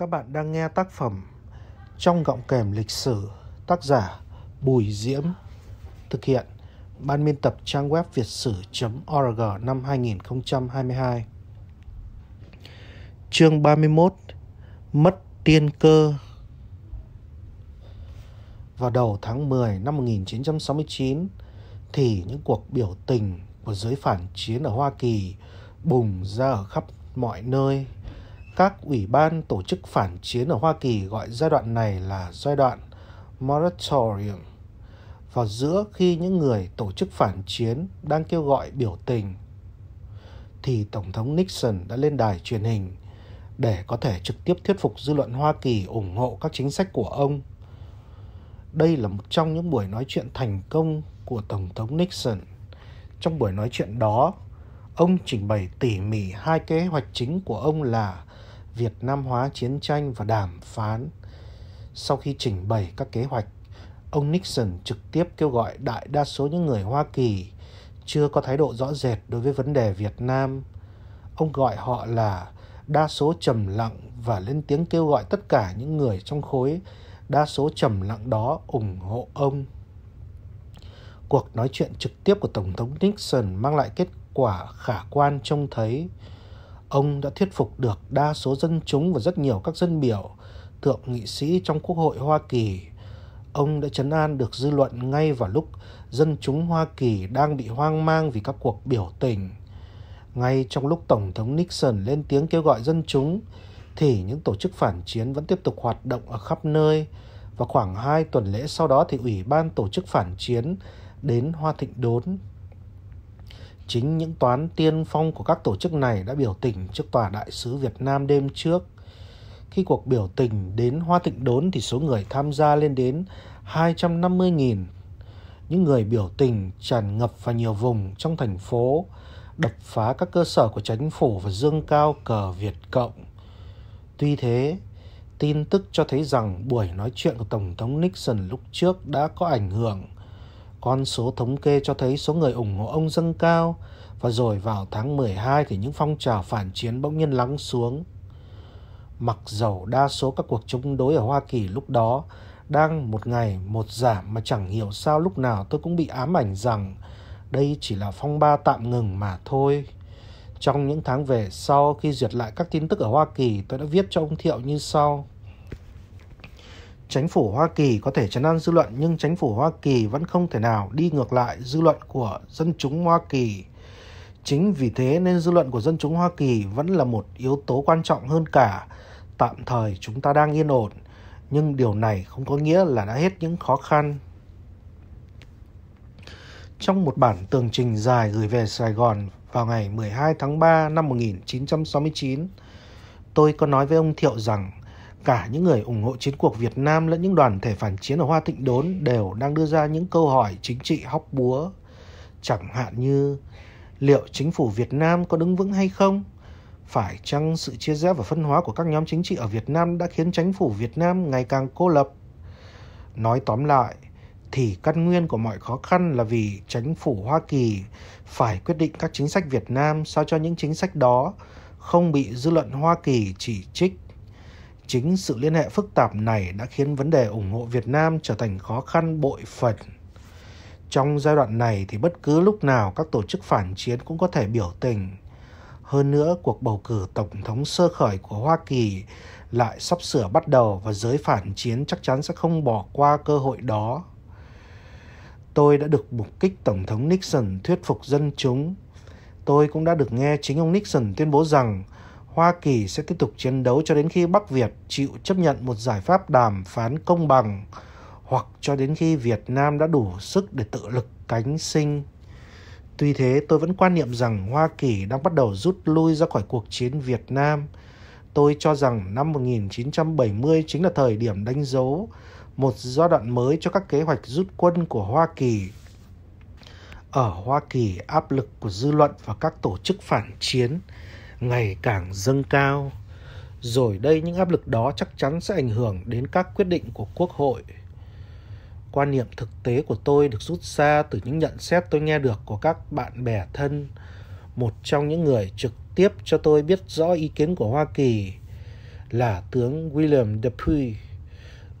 Các bạn đang nghe tác phẩm Trong gọng kèm lịch sử, tác giả Bùi Diễm, thực hiện Ban biên tập trang web việt sử.org năm 2022. Chương 31 Mất tiên cơ Vào đầu tháng 10 năm 1969 thì những cuộc biểu tình của giới phản chiến ở Hoa Kỳ bùng ra ở khắp mọi nơi các ủy ban tổ chức phản chiến ở Hoa Kỳ gọi giai đoạn này là giai đoạn moratorium. Vào giữa khi những người tổ chức phản chiến đang kêu gọi biểu tình, thì Tổng thống Nixon đã lên đài truyền hình để có thể trực tiếp thuyết phục dư luận Hoa Kỳ ủng hộ các chính sách của ông. Đây là một trong những buổi nói chuyện thành công của Tổng thống Nixon. Trong buổi nói chuyện đó, ông trình bày tỉ mỉ hai kế hoạch chính của ông là Việt Nam hóa chiến tranh và đàm phán. Sau khi trình bày các kế hoạch, ông Nixon trực tiếp kêu gọi đại đa số những người Hoa Kỳ chưa có thái độ rõ rệt đối với vấn đề Việt Nam. Ông gọi họ là đa số trầm lặng và lên tiếng kêu gọi tất cả những người trong khối đa số trầm lặng đó ủng hộ ông. Cuộc nói chuyện trực tiếp của Tổng thống Nixon mang lại kết quả khả quan trông thấy Ông đã thuyết phục được đa số dân chúng và rất nhiều các dân biểu, thượng nghị sĩ trong Quốc hội Hoa Kỳ. Ông đã chấn an được dư luận ngay vào lúc dân chúng Hoa Kỳ đang bị hoang mang vì các cuộc biểu tình. Ngay trong lúc Tổng thống Nixon lên tiếng kêu gọi dân chúng, thì những tổ chức phản chiến vẫn tiếp tục hoạt động ở khắp nơi và khoảng hai tuần lễ sau đó thì Ủy ban Tổ chức Phản Chiến đến Hoa Thịnh Đốn Chính những toán tiên phong của các tổ chức này đã biểu tình trước tòa đại sứ Việt Nam đêm trước. Khi cuộc biểu tình đến Hoa Tịnh Đốn thì số người tham gia lên đến 250.000. Những người biểu tình tràn ngập vào nhiều vùng trong thành phố, đập phá các cơ sở của chính phủ và dương cao cờ Việt Cộng. Tuy thế, tin tức cho thấy rằng buổi nói chuyện của Tổng thống Nixon lúc trước đã có ảnh hưởng – con số thống kê cho thấy số người ủng hộ ông dâng cao và rồi vào tháng 12 thì những phong trào phản chiến bỗng nhiên lắng xuống. Mặc dầu đa số các cuộc chống đối ở Hoa Kỳ lúc đó đang một ngày một giảm mà chẳng hiểu sao lúc nào tôi cũng bị ám ảnh rằng đây chỉ là phong ba tạm ngừng mà thôi. Trong những tháng về sau khi duyệt lại các tin tức ở Hoa Kỳ, tôi đã viết cho ông Thiệu như sau chính phủ Hoa Kỳ có thể chấn an dư luận nhưng chính phủ Hoa Kỳ vẫn không thể nào đi ngược lại dư luận của dân chúng Hoa Kỳ. Chính vì thế nên dư luận của dân chúng Hoa Kỳ vẫn là một yếu tố quan trọng hơn cả. Tạm thời chúng ta đang yên ổn, nhưng điều này không có nghĩa là đã hết những khó khăn. Trong một bản tường trình dài gửi về Sài Gòn vào ngày 12 tháng 3 năm 1969, tôi có nói với ông Thiệu rằng Cả những người ủng hộ chiến cuộc Việt Nam lẫn những đoàn thể phản chiến ở Hoa Thịnh Đốn đều đang đưa ra những câu hỏi chính trị hóc búa. Chẳng hạn như liệu chính phủ Việt Nam có đứng vững hay không? Phải chăng sự chia rẽ và phân hóa của các nhóm chính trị ở Việt Nam đã khiến chính phủ Việt Nam ngày càng cô lập? Nói tóm lại, thì căn nguyên của mọi khó khăn là vì chính phủ Hoa Kỳ phải quyết định các chính sách Việt Nam sao cho những chính sách đó không bị dư luận Hoa Kỳ chỉ trích Chính sự liên hệ phức tạp này đã khiến vấn đề ủng hộ Việt Nam trở thành khó khăn bội phần. Trong giai đoạn này thì bất cứ lúc nào các tổ chức phản chiến cũng có thể biểu tình. Hơn nữa, cuộc bầu cử tổng thống sơ khởi của Hoa Kỳ lại sắp sửa bắt đầu và giới phản chiến chắc chắn sẽ không bỏ qua cơ hội đó. Tôi đã được mục kích Tổng thống Nixon thuyết phục dân chúng. Tôi cũng đã được nghe chính ông Nixon tuyên bố rằng Hoa Kỳ sẽ tiếp tục chiến đấu cho đến khi Bắc Việt chịu chấp nhận một giải pháp đàm phán công bằng hoặc cho đến khi Việt Nam đã đủ sức để tự lực cánh sinh. Tuy thế, tôi vẫn quan niệm rằng Hoa Kỳ đang bắt đầu rút lui ra khỏi cuộc chiến Việt Nam. Tôi cho rằng năm 1970 chính là thời điểm đánh dấu một giai đoạn mới cho các kế hoạch rút quân của Hoa Kỳ. Ở Hoa Kỳ, áp lực của dư luận và các tổ chức phản chiến – ngày càng dâng cao. Rồi đây những áp lực đó chắc chắn sẽ ảnh hưởng đến các quyết định của Quốc hội. Quan niệm thực tế của tôi được rút ra từ những nhận xét tôi nghe được của các bạn bè thân, một trong những người trực tiếp cho tôi biết rõ ý kiến của Hoa Kỳ là tướng William Dupuy,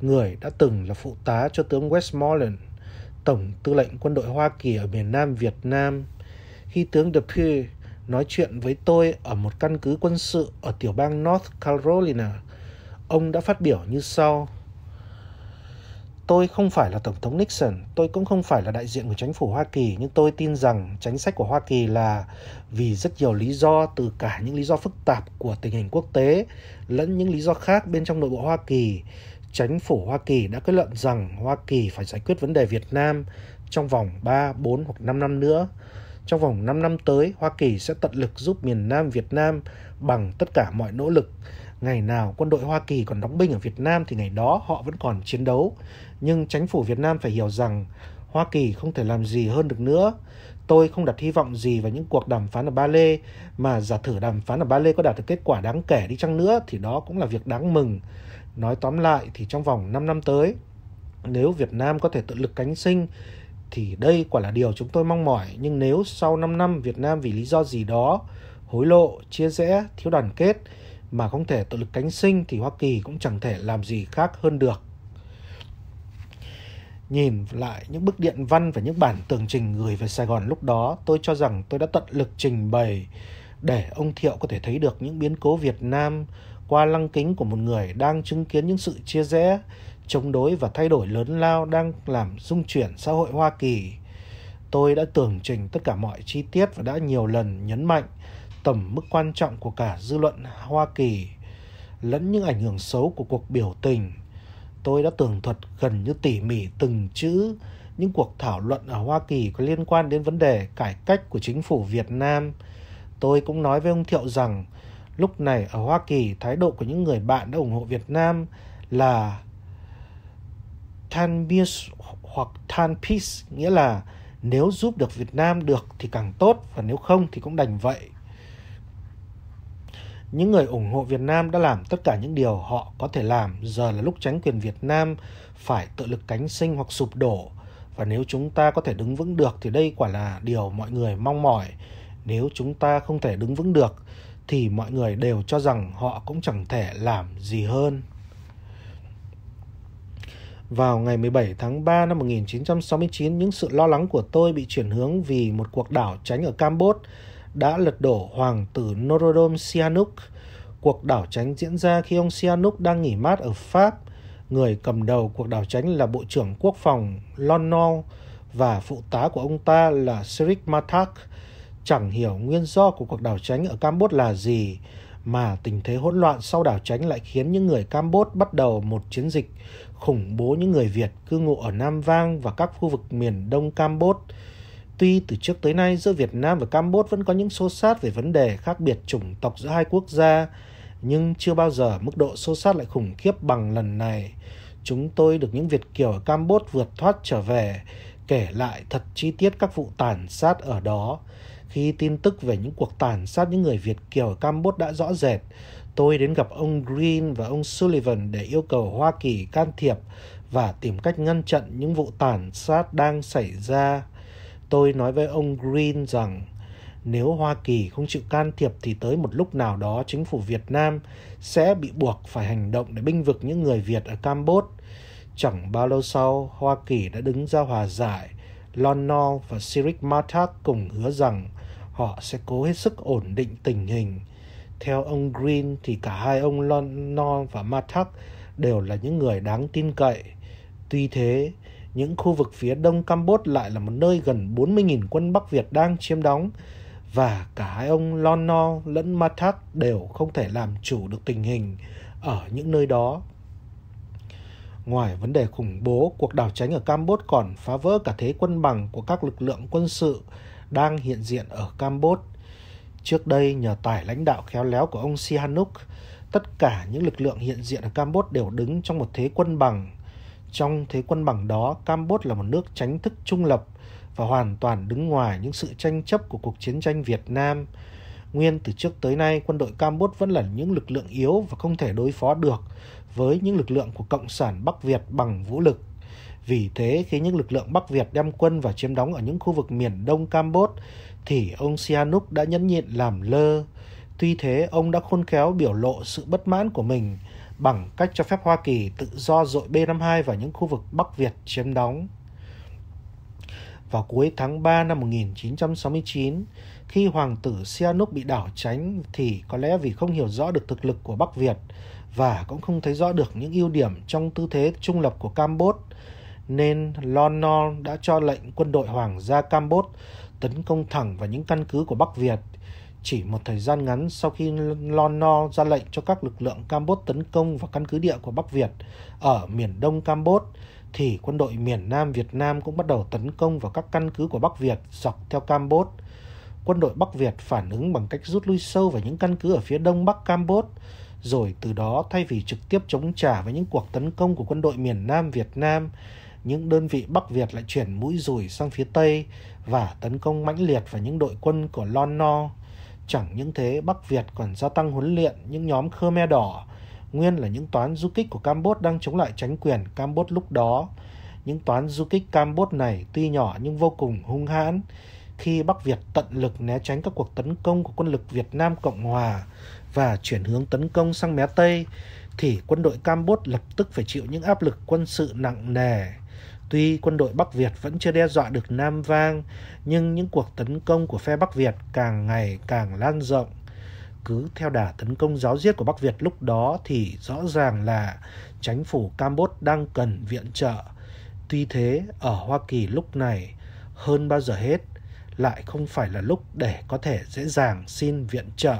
người đã từng là phụ tá cho tướng Westmoreland, tổng tư lệnh quân đội Hoa Kỳ ở miền Nam Việt Nam. Khi tướng Dupuy nói chuyện với tôi ở một căn cứ quân sự ở tiểu bang North Carolina. Ông đã phát biểu như sau. Tôi không phải là Tổng thống Nixon, tôi cũng không phải là đại diện của chính phủ Hoa Kỳ, nhưng tôi tin rằng chính sách của Hoa Kỳ là vì rất nhiều lý do từ cả những lý do phức tạp của tình hình quốc tế lẫn những lý do khác bên trong nội bộ Hoa Kỳ. Chính phủ Hoa Kỳ đã kết luận rằng Hoa Kỳ phải giải quyết vấn đề Việt Nam trong vòng 3, 4 hoặc 5 năm nữa trong vòng 5 năm tới, Hoa Kỳ sẽ tận lực giúp miền Nam Việt Nam bằng tất cả mọi nỗ lực. Ngày nào quân đội Hoa Kỳ còn đóng binh ở Việt Nam thì ngày đó họ vẫn còn chiến đấu. Nhưng chính phủ Việt Nam phải hiểu rằng Hoa Kỳ không thể làm gì hơn được nữa. Tôi không đặt hy vọng gì vào những cuộc đàm phán ở Ba Lê, mà giả thử đàm phán ở Ba Lê có đạt được kết quả đáng kể đi chăng nữa thì đó cũng là việc đáng mừng. Nói tóm lại thì trong vòng 5 năm tới, nếu Việt Nam có thể tự lực cánh sinh thì đây quả là điều chúng tôi mong mỏi. Nhưng nếu sau 5 năm Việt Nam vì lý do gì đó hối lộ, chia rẽ, thiếu đoàn kết mà không thể tự lực cánh sinh thì Hoa Kỳ cũng chẳng thể làm gì khác hơn được. Nhìn lại những bức điện văn và những bản tường trình gửi về Sài Gòn lúc đó, tôi cho rằng tôi đã tận lực trình bày để ông Thiệu có thể thấy được những biến cố Việt Nam qua lăng kính của một người đang chứng kiến những sự chia rẽ, chống đối và thay đổi lớn lao đang làm dung chuyển xã hội Hoa Kỳ. Tôi đã tường trình tất cả mọi chi tiết và đã nhiều lần nhấn mạnh tầm mức quan trọng của cả dư luận Hoa Kỳ lẫn những ảnh hưởng xấu của cuộc biểu tình. Tôi đã tường thuật gần như tỉ mỉ từng chữ những cuộc thảo luận ở Hoa Kỳ có liên quan đến vấn đề cải cách của chính phủ Việt Nam. Tôi cũng nói với ông Thiệu rằng lúc này ở Hoa Kỳ thái độ của những người bạn đã ủng hộ Việt Nam là than bias hoặc than peace nghĩa là nếu giúp được Việt Nam được thì càng tốt và nếu không thì cũng đành vậy. Những người ủng hộ Việt Nam đã làm tất cả những điều họ có thể làm, giờ là lúc tránh quyền Việt Nam phải tự lực cánh sinh hoặc sụp đổ. Và nếu chúng ta có thể đứng vững được thì đây quả là điều mọi người mong mỏi. Nếu chúng ta không thể đứng vững được thì mọi người đều cho rằng họ cũng chẳng thể làm gì hơn. Vào ngày 17 tháng 3 năm 1969, những sự lo lắng của tôi bị chuyển hướng vì một cuộc đảo tránh ở Campuchia đã lật đổ hoàng tử Norodom Sihanouk. Cuộc đảo tránh diễn ra khi ông Sihanouk đang nghỉ mát ở Pháp. Người cầm đầu cuộc đảo tránh là Bộ trưởng Quốc phòng Lonol và phụ tá của ông ta là Sirik Matak. Chẳng hiểu nguyên do của cuộc đảo tránh ở Campuchia là gì, mà tình thế hỗn loạn sau đảo tránh lại khiến những người Campuchia bắt đầu một chiến dịch khủng bố những người Việt cư ngụ ở Nam Vang và các khu vực miền Đông Campuchia. Tuy từ trước tới nay giữa Việt Nam và Campuchia vẫn có những xô sát về vấn đề khác biệt chủng tộc giữa hai quốc gia, nhưng chưa bao giờ mức độ xô sát lại khủng khiếp bằng lần này. Chúng tôi được những Việt kiều ở Campuchia vượt thoát trở về, kể lại thật chi tiết các vụ tàn sát ở đó. Khi tin tức về những cuộc tàn sát những người Việt kiều ở Campuchia đã rõ rệt, tôi đến gặp ông Green và ông Sullivan để yêu cầu Hoa Kỳ can thiệp và tìm cách ngăn chặn những vụ tàn sát đang xảy ra. Tôi nói với ông Green rằng nếu Hoa Kỳ không chịu can thiệp thì tới một lúc nào đó chính phủ Việt Nam sẽ bị buộc phải hành động để binh vực những người Việt ở Campuchia. Chẳng bao lâu sau, Hoa Kỳ đã đứng ra hòa giải. Lonno và Sirik Mathak cùng hứa rằng họ sẽ cố hết sức ổn định tình hình. Theo ông Green thì cả hai ông Lon và Matthak đều là những người đáng tin cậy. Tuy thế, những khu vực phía đông Campuchia lại là một nơi gần 40.000 quân Bắc Việt đang chiếm đóng và cả hai ông Lon No lẫn Matthak đều không thể làm chủ được tình hình ở những nơi đó. Ngoài vấn đề khủng bố, cuộc đảo tránh ở Campuchia còn phá vỡ cả thế quân bằng của các lực lượng quân sự đang hiện diện ở Campuchia. Trước đây, nhờ tài lãnh đạo khéo léo của ông Sihanouk, tất cả những lực lượng hiện diện ở Campuchia đều đứng trong một thế quân bằng. Trong thế quân bằng đó, Campuchia là một nước tránh thức trung lập và hoàn toàn đứng ngoài những sự tranh chấp của cuộc chiến tranh Việt Nam. Nguyên từ trước tới nay, quân đội Campuchia vẫn là những lực lượng yếu và không thể đối phó được với những lực lượng của Cộng sản Bắc Việt bằng vũ lực. Vì thế, khi những lực lượng Bắc Việt đem quân và chiếm đóng ở những khu vực miền đông Campuchia, thì ông Sihanouk đã nhẫn nhịn làm lơ. Tuy thế, ông đã khôn khéo biểu lộ sự bất mãn của mình bằng cách cho phép Hoa Kỳ tự do dội B-52 vào những khu vực Bắc Việt chiếm đóng. Vào cuối tháng 3 năm 1969, khi hoàng tử Sihanouk bị đảo tránh thì có lẽ vì không hiểu rõ được thực lực của Bắc Việt, và cũng không thấy rõ được những ưu điểm trong tư thế trung lập của campuchia nên Lonor đã cho lệnh quân đội Hoàng gia campuchia tấn công thẳng vào những căn cứ của Bắc Việt. Chỉ một thời gian ngắn sau khi Lonor ra lệnh cho các lực lượng campuchia tấn công vào căn cứ địa của Bắc Việt ở miền đông campuchia thì quân đội miền Nam Việt Nam cũng bắt đầu tấn công vào các căn cứ của Bắc Việt dọc theo campuchia Quân đội Bắc Việt phản ứng bằng cách rút lui sâu vào những căn cứ ở phía đông Bắc campuchia rồi từ đó thay vì trực tiếp chống trả với những cuộc tấn công của quân đội miền Nam Việt Nam, những đơn vị Bắc Việt lại chuyển mũi rùi sang phía Tây và tấn công mãnh liệt vào những đội quân của Lon No. Chẳng những thế, Bắc Việt còn gia tăng huấn luyện những nhóm Khmer Đỏ, nguyên là những toán du kích của Campuchia đang chống lại chánh quyền Campuchia lúc đó. Những toán du kích Campuchia này tuy nhỏ nhưng vô cùng hung hãn, khi Bắc Việt tận lực né tránh các cuộc tấn công của quân lực Việt Nam Cộng Hòa và chuyển hướng tấn công sang mé Tây thì quân đội Campuchia lập tức phải chịu những áp lực quân sự nặng nề. Tuy quân đội Bắc Việt vẫn chưa đe dọa được Nam Vang, nhưng những cuộc tấn công của phe Bắc Việt càng ngày càng lan rộng. Cứ theo đà tấn công giáo diết của Bắc Việt lúc đó thì rõ ràng là chính phủ Campuchia đang cần viện trợ. Tuy thế, ở Hoa Kỳ lúc này, hơn bao giờ hết, lại không phải là lúc để có thể dễ dàng xin viện trợ.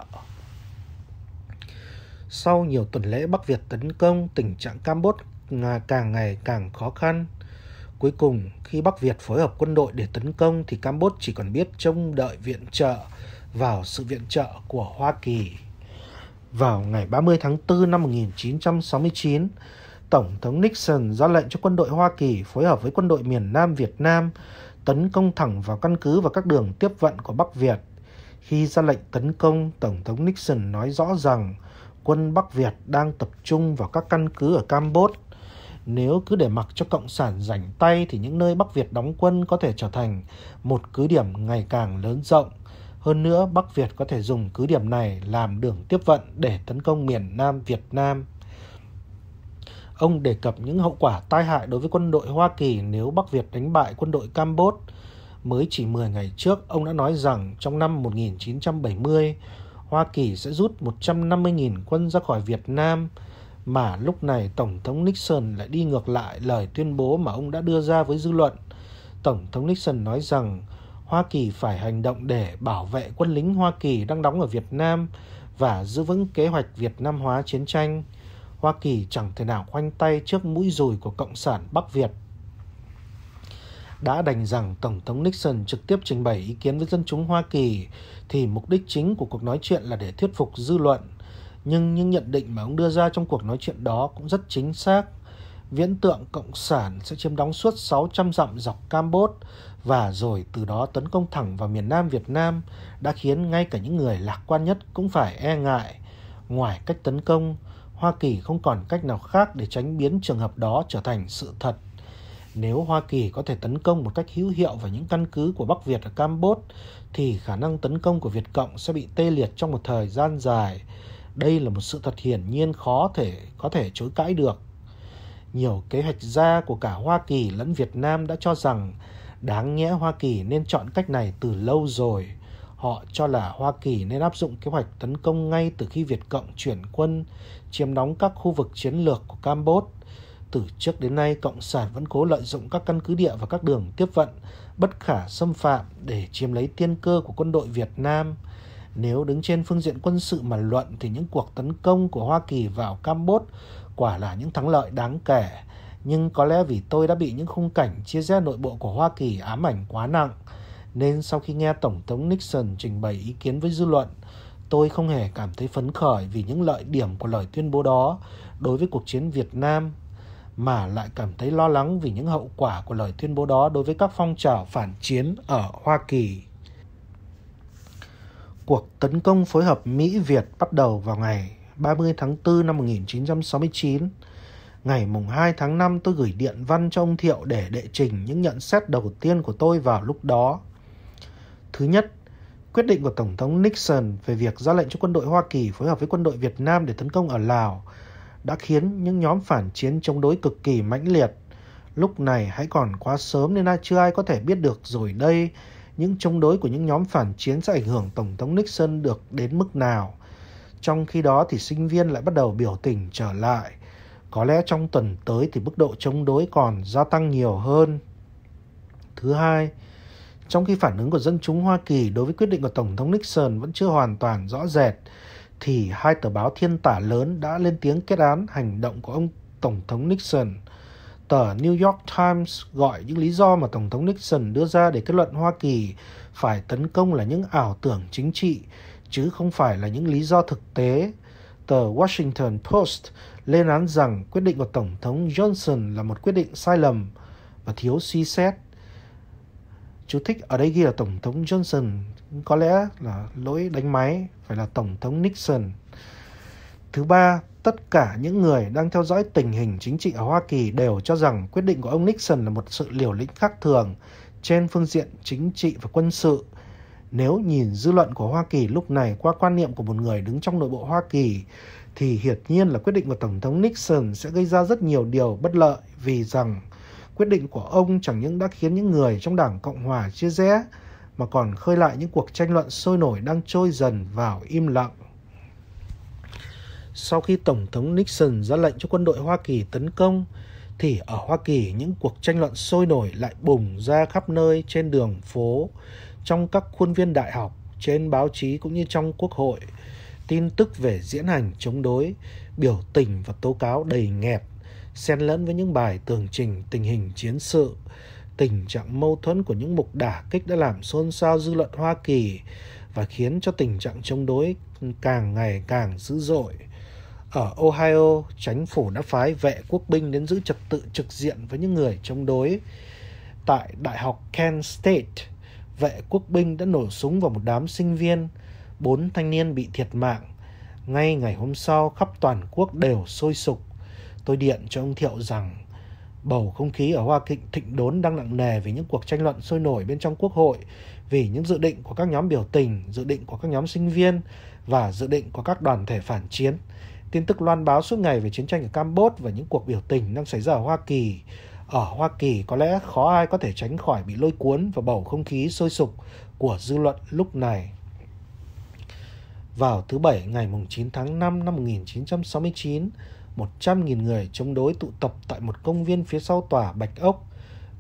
Sau nhiều tuần lễ Bắc Việt tấn công, tình trạng Campuchia càng ngày càng khó khăn. Cuối cùng, khi Bắc Việt phối hợp quân đội để tấn công thì Campuchia chỉ còn biết trông đợi viện trợ vào sự viện trợ của Hoa Kỳ. Vào ngày 30 tháng 4 năm 1969, Tổng thống Nixon ra lệnh cho quân đội Hoa Kỳ phối hợp với quân đội miền Nam Việt Nam tấn công thẳng vào căn cứ và các đường tiếp vận của Bắc Việt. Khi ra lệnh tấn công, Tổng thống Nixon nói rõ rằng quân Bắc Việt đang tập trung vào các căn cứ ở Campuchia. Nếu cứ để mặc cho Cộng sản rảnh tay thì những nơi Bắc Việt đóng quân có thể trở thành một cứ điểm ngày càng lớn rộng. Hơn nữa, Bắc Việt có thể dùng cứ điểm này làm đường tiếp vận để tấn công miền Nam Việt Nam. Ông đề cập những hậu quả tai hại đối với quân đội Hoa Kỳ nếu Bắc Việt đánh bại quân đội Campuchia. Mới chỉ 10 ngày trước, ông đã nói rằng trong năm 1970, Hoa Kỳ sẽ rút 150.000 quân ra khỏi Việt Nam mà lúc này Tổng thống Nixon lại đi ngược lại lời tuyên bố mà ông đã đưa ra với dư luận. Tổng thống Nixon nói rằng Hoa Kỳ phải hành động để bảo vệ quân lính Hoa Kỳ đang đóng ở Việt Nam và giữ vững kế hoạch Việt Nam hóa chiến tranh. Hoa Kỳ chẳng thể nào khoanh tay trước mũi dùi của Cộng sản Bắc Việt đã đành rằng Tổng thống Nixon trực tiếp trình bày ý kiến với dân chúng Hoa Kỳ thì mục đích chính của cuộc nói chuyện là để thuyết phục dư luận. Nhưng những nhận định mà ông đưa ra trong cuộc nói chuyện đó cũng rất chính xác. Viễn tượng Cộng sản sẽ chiếm đóng suốt 600 dặm dọc Campuchia và rồi từ đó tấn công thẳng vào miền Nam Việt Nam đã khiến ngay cả những người lạc quan nhất cũng phải e ngại. Ngoài cách tấn công, Hoa Kỳ không còn cách nào khác để tránh biến trường hợp đó trở thành sự thật. Nếu Hoa Kỳ có thể tấn công một cách hữu hiệu vào những căn cứ của Bắc Việt ở Campuchia, thì khả năng tấn công của Việt Cộng sẽ bị tê liệt trong một thời gian dài. Đây là một sự thật hiển nhiên khó thể có thể chối cãi được. Nhiều kế hoạch gia của cả Hoa Kỳ lẫn Việt Nam đã cho rằng đáng nhẽ Hoa Kỳ nên chọn cách này từ lâu rồi. Họ cho là Hoa Kỳ nên áp dụng kế hoạch tấn công ngay từ khi Việt Cộng chuyển quân chiếm đóng các khu vực chiến lược của Campuchia từ trước đến nay Cộng sản vẫn cố lợi dụng các căn cứ địa và các đường tiếp vận bất khả xâm phạm để chiếm lấy tiên cơ của quân đội Việt Nam. Nếu đứng trên phương diện quân sự mà luận thì những cuộc tấn công của Hoa Kỳ vào Campuchia quả là những thắng lợi đáng kể. Nhưng có lẽ vì tôi đã bị những khung cảnh chia rẽ nội bộ của Hoa Kỳ ám ảnh quá nặng, nên sau khi nghe Tổng thống Nixon trình bày ý kiến với dư luận, tôi không hề cảm thấy phấn khởi vì những lợi điểm của lời tuyên bố đó đối với cuộc chiến Việt Nam mà lại cảm thấy lo lắng vì những hậu quả của lời tuyên bố đó đối với các phong trào phản chiến ở Hoa Kỳ. Cuộc tấn công phối hợp Mỹ-Việt bắt đầu vào ngày 30 tháng 4 năm 1969. Ngày mùng 2 tháng 5 tôi gửi điện văn cho ông Thiệu để đệ trình những nhận xét đầu tiên của tôi vào lúc đó. Thứ nhất, quyết định của Tổng thống Nixon về việc ra lệnh cho quân đội Hoa Kỳ phối hợp với quân đội Việt Nam để tấn công ở Lào – đã khiến những nhóm phản chiến chống đối cực kỳ mãnh liệt. Lúc này hãy còn quá sớm nên chưa ai có thể biết được rồi đây những chống đối của những nhóm phản chiến sẽ ảnh hưởng Tổng thống Nixon được đến mức nào. Trong khi đó thì sinh viên lại bắt đầu biểu tình trở lại. Có lẽ trong tuần tới thì mức độ chống đối còn gia tăng nhiều hơn. Thứ hai, trong khi phản ứng của dân chúng Hoa Kỳ đối với quyết định của Tổng thống Nixon vẫn chưa hoàn toàn rõ rệt, thì hai tờ báo thiên tả lớn đã lên tiếng kết án hành động của ông Tổng thống Nixon. Tờ New York Times gọi những lý do mà Tổng thống Nixon đưa ra để kết luận Hoa Kỳ phải tấn công là những ảo tưởng chính trị, chứ không phải là những lý do thực tế. Tờ Washington Post lên án rằng quyết định của Tổng thống Johnson là một quyết định sai lầm và thiếu suy xét. Chú thích ở đây ghi là Tổng thống Johnson có lẽ là lỗi đánh máy phải là tổng thống Nixon. Thứ ba, tất cả những người đang theo dõi tình hình chính trị ở Hoa Kỳ đều cho rằng quyết định của ông Nixon là một sự liều lĩnh khác thường trên phương diện chính trị và quân sự. Nếu nhìn dư luận của Hoa Kỳ lúc này qua quan niệm của một người đứng trong nội bộ Hoa Kỳ thì hiển nhiên là quyết định của Tổng thống Nixon sẽ gây ra rất nhiều điều bất lợi vì rằng quyết định của ông chẳng những đã khiến những người trong Đảng Cộng Hòa chia rẽ mà còn khơi lại những cuộc tranh luận sôi nổi đang trôi dần vào im lặng. Sau khi Tổng thống Nixon ra lệnh cho quân đội Hoa Kỳ tấn công, thì ở Hoa Kỳ những cuộc tranh luận sôi nổi lại bùng ra khắp nơi trên đường phố, trong các khuôn viên đại học, trên báo chí cũng như trong quốc hội. Tin tức về diễn hành chống đối, biểu tình và tố cáo đầy nghẹt, xen lẫn với những bài tường trình tình hình chiến sự, tình trạng mâu thuẫn của những mục đả kích đã làm xôn xao dư luận Hoa Kỳ và khiến cho tình trạng chống đối càng ngày càng dữ dội. Ở Ohio, chính phủ đã phái vệ quốc binh đến giữ trật tự trực diện với những người chống đối. Tại Đại học Kent State, vệ quốc binh đã nổ súng vào một đám sinh viên, bốn thanh niên bị thiệt mạng. Ngay ngày hôm sau, khắp toàn quốc đều sôi sục. Tôi điện cho ông Thiệu rằng Bầu không khí ở Hoa Kịnh thịnh đốn đang nặng nề vì những cuộc tranh luận sôi nổi bên trong Quốc hội, vì những dự định của các nhóm biểu tình, dự định của các nhóm sinh viên và dự định của các đoàn thể phản chiến. Tin tức loan báo suốt ngày về chiến tranh ở Campuchia và những cuộc biểu tình đang xảy ra ở Hoa Kỳ. Ở Hoa Kỳ có lẽ khó ai có thể tránh khỏi bị lôi cuốn vào bầu không khí sôi sục của dư luận lúc này. Vào thứ Bảy ngày 9 tháng 5 năm 1969, 100.000 người chống đối tụ tập tại một công viên phía sau tòa Bạch Ốc.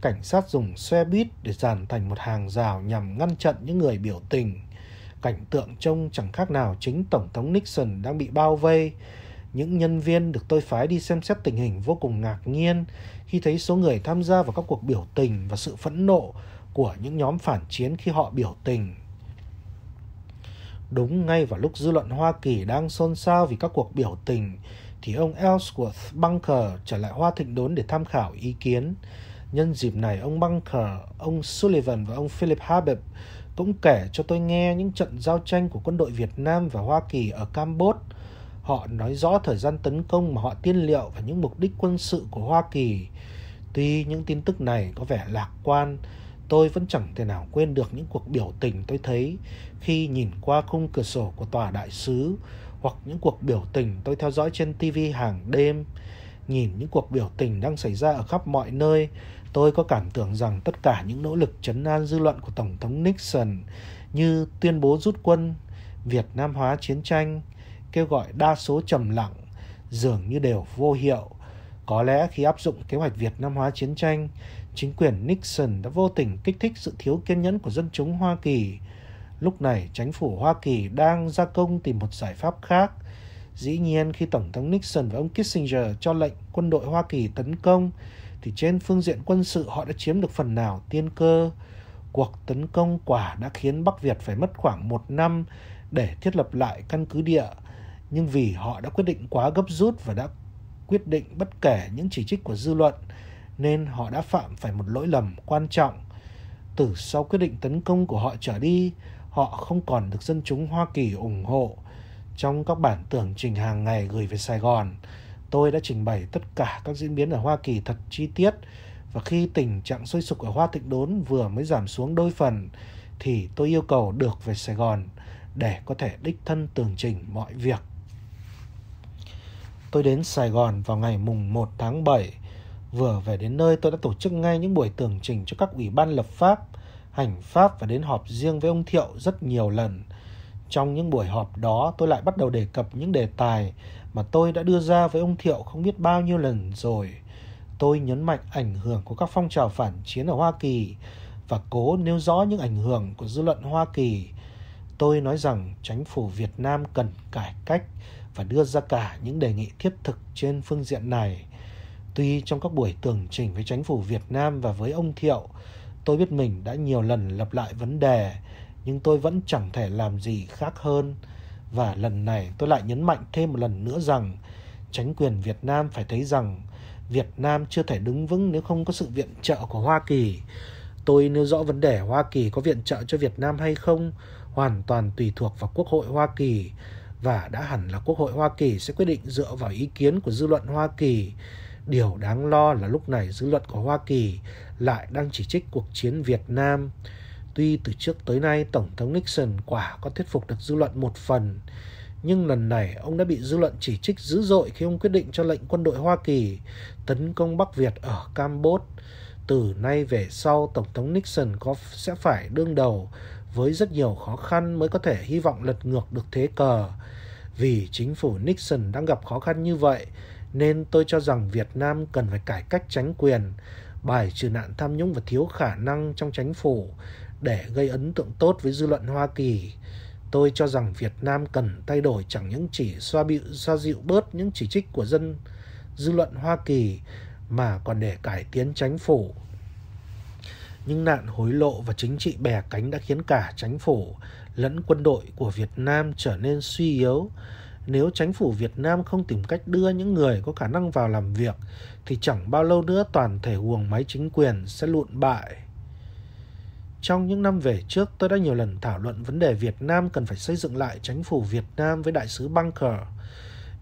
Cảnh sát dùng xe buýt để dàn thành một hàng rào nhằm ngăn chặn những người biểu tình. Cảnh tượng trông chẳng khác nào chính Tổng thống Nixon đang bị bao vây. Những nhân viên được tôi phái đi xem xét tình hình vô cùng ngạc nhiên khi thấy số người tham gia vào các cuộc biểu tình và sự phẫn nộ của những nhóm phản chiến khi họ biểu tình đúng ngay vào lúc dư luận Hoa Kỳ đang xôn xao vì các cuộc biểu tình thì ông Ellsworth Bunker trở lại Hoa Thịnh Đốn để tham khảo ý kiến. Nhân dịp này, ông Bunker, ông Sullivan và ông Philip Habib cũng kể cho tôi nghe những trận giao tranh của quân đội Việt Nam và Hoa Kỳ ở Campuchia. Họ nói rõ thời gian tấn công mà họ tiên liệu và những mục đích quân sự của Hoa Kỳ. Tuy những tin tức này có vẻ lạc quan, tôi vẫn chẳng thể nào quên được những cuộc biểu tình tôi thấy khi nhìn qua khung cửa sổ của tòa đại sứ hoặc những cuộc biểu tình tôi theo dõi trên TV hàng đêm, nhìn những cuộc biểu tình đang xảy ra ở khắp mọi nơi, tôi có cảm tưởng rằng tất cả những nỗ lực chấn an dư luận của Tổng thống Nixon như tuyên bố rút quân, Việt Nam hóa chiến tranh, kêu gọi đa số trầm lặng, dường như đều vô hiệu. Có lẽ khi áp dụng kế hoạch Việt Nam hóa chiến tranh, chính quyền Nixon đã vô tình kích thích sự thiếu kiên nhẫn của dân chúng Hoa Kỳ Lúc này, chính phủ Hoa Kỳ đang ra công tìm một giải pháp khác. Dĩ nhiên, khi Tổng thống Nixon và ông Kissinger cho lệnh quân đội Hoa Kỳ tấn công, thì trên phương diện quân sự họ đã chiếm được phần nào tiên cơ. Cuộc tấn công quả đã khiến Bắc Việt phải mất khoảng một năm để thiết lập lại căn cứ địa, nhưng vì họ đã quyết định quá gấp rút và đã quyết định bất kể những chỉ trích của dư luận, nên họ đã phạm phải một lỗi lầm quan trọng. Từ sau quyết định tấn công của họ trở đi, họ không còn được dân chúng Hoa Kỳ ủng hộ. Trong các bản tưởng trình hàng ngày gửi về Sài Gòn, tôi đã trình bày tất cả các diễn biến ở Hoa Kỳ thật chi tiết và khi tình trạng sôi sục ở Hoa Thịnh Đốn vừa mới giảm xuống đôi phần thì tôi yêu cầu được về Sài Gòn để có thể đích thân tường trình mọi việc. Tôi đến Sài Gòn vào ngày mùng 1 tháng 7. Vừa về đến nơi tôi đã tổ chức ngay những buổi tường trình cho các ủy ban lập pháp hành pháp và đến họp riêng với ông Thiệu rất nhiều lần. Trong những buổi họp đó, tôi lại bắt đầu đề cập những đề tài mà tôi đã đưa ra với ông Thiệu không biết bao nhiêu lần rồi. Tôi nhấn mạnh ảnh hưởng của các phong trào phản chiến ở Hoa Kỳ và cố nêu rõ những ảnh hưởng của dư luận Hoa Kỳ. Tôi nói rằng chính phủ Việt Nam cần cải cách và đưa ra cả những đề nghị thiết thực trên phương diện này. Tuy trong các buổi tường trình với chính phủ Việt Nam và với ông Thiệu, Tôi biết mình đã nhiều lần lặp lại vấn đề, nhưng tôi vẫn chẳng thể làm gì khác hơn. Và lần này tôi lại nhấn mạnh thêm một lần nữa rằng chính quyền Việt Nam phải thấy rằng Việt Nam chưa thể đứng vững nếu không có sự viện trợ của Hoa Kỳ. Tôi nêu rõ vấn đề Hoa Kỳ có viện trợ cho Việt Nam hay không hoàn toàn tùy thuộc vào Quốc hội Hoa Kỳ và đã hẳn là Quốc hội Hoa Kỳ sẽ quyết định dựa vào ý kiến của dư luận Hoa Kỳ. Điều đáng lo là lúc này dư luận của Hoa Kỳ lại đang chỉ trích cuộc chiến Việt Nam. Tuy từ trước tới nay Tổng thống Nixon quả có thuyết phục được dư luận một phần, nhưng lần này ông đã bị dư luận chỉ trích dữ dội khi ông quyết định cho lệnh quân đội Hoa Kỳ tấn công Bắc Việt ở Campuchia. Từ nay về sau, Tổng thống Nixon có sẽ phải đương đầu với rất nhiều khó khăn mới có thể hy vọng lật ngược được thế cờ. Vì chính phủ Nixon đang gặp khó khăn như vậy, nên tôi cho rằng Việt Nam cần phải cải cách tránh quyền bài trừ nạn tham nhũng và thiếu khả năng trong chính phủ để gây ấn tượng tốt với dư luận Hoa Kỳ. Tôi cho rằng Việt Nam cần thay đổi chẳng những chỉ xoa, bị, xoa dịu bớt những chỉ trích của dân dư luận Hoa Kỳ mà còn để cải tiến chính phủ. Nhưng nạn hối lộ và chính trị bè cánh đã khiến cả chính phủ lẫn quân đội của Việt Nam trở nên suy yếu nếu chính phủ Việt Nam không tìm cách đưa những người có khả năng vào làm việc thì chẳng bao lâu nữa toàn thể guồng máy chính quyền sẽ lụn bại. Trong những năm về trước, tôi đã nhiều lần thảo luận vấn đề Việt Nam cần phải xây dựng lại chính phủ Việt Nam với đại sứ Bunker.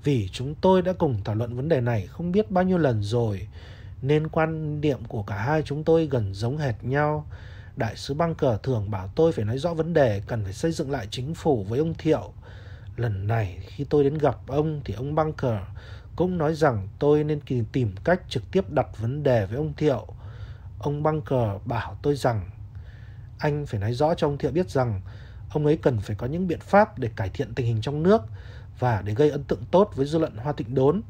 Vì chúng tôi đã cùng thảo luận vấn đề này không biết bao nhiêu lần rồi, nên quan điểm của cả hai chúng tôi gần giống hệt nhau. Đại sứ Bunker thường bảo tôi phải nói rõ vấn đề cần phải xây dựng lại chính phủ với ông Thiệu lần này khi tôi đến gặp ông thì ông Bunker cũng nói rằng tôi nên tìm cách trực tiếp đặt vấn đề với ông Thiệu. Ông Bunker bảo tôi rằng anh phải nói rõ cho ông Thiệu biết rằng ông ấy cần phải có những biện pháp để cải thiện tình hình trong nước và để gây ấn tượng tốt với dư luận Hoa Thịnh Đốn.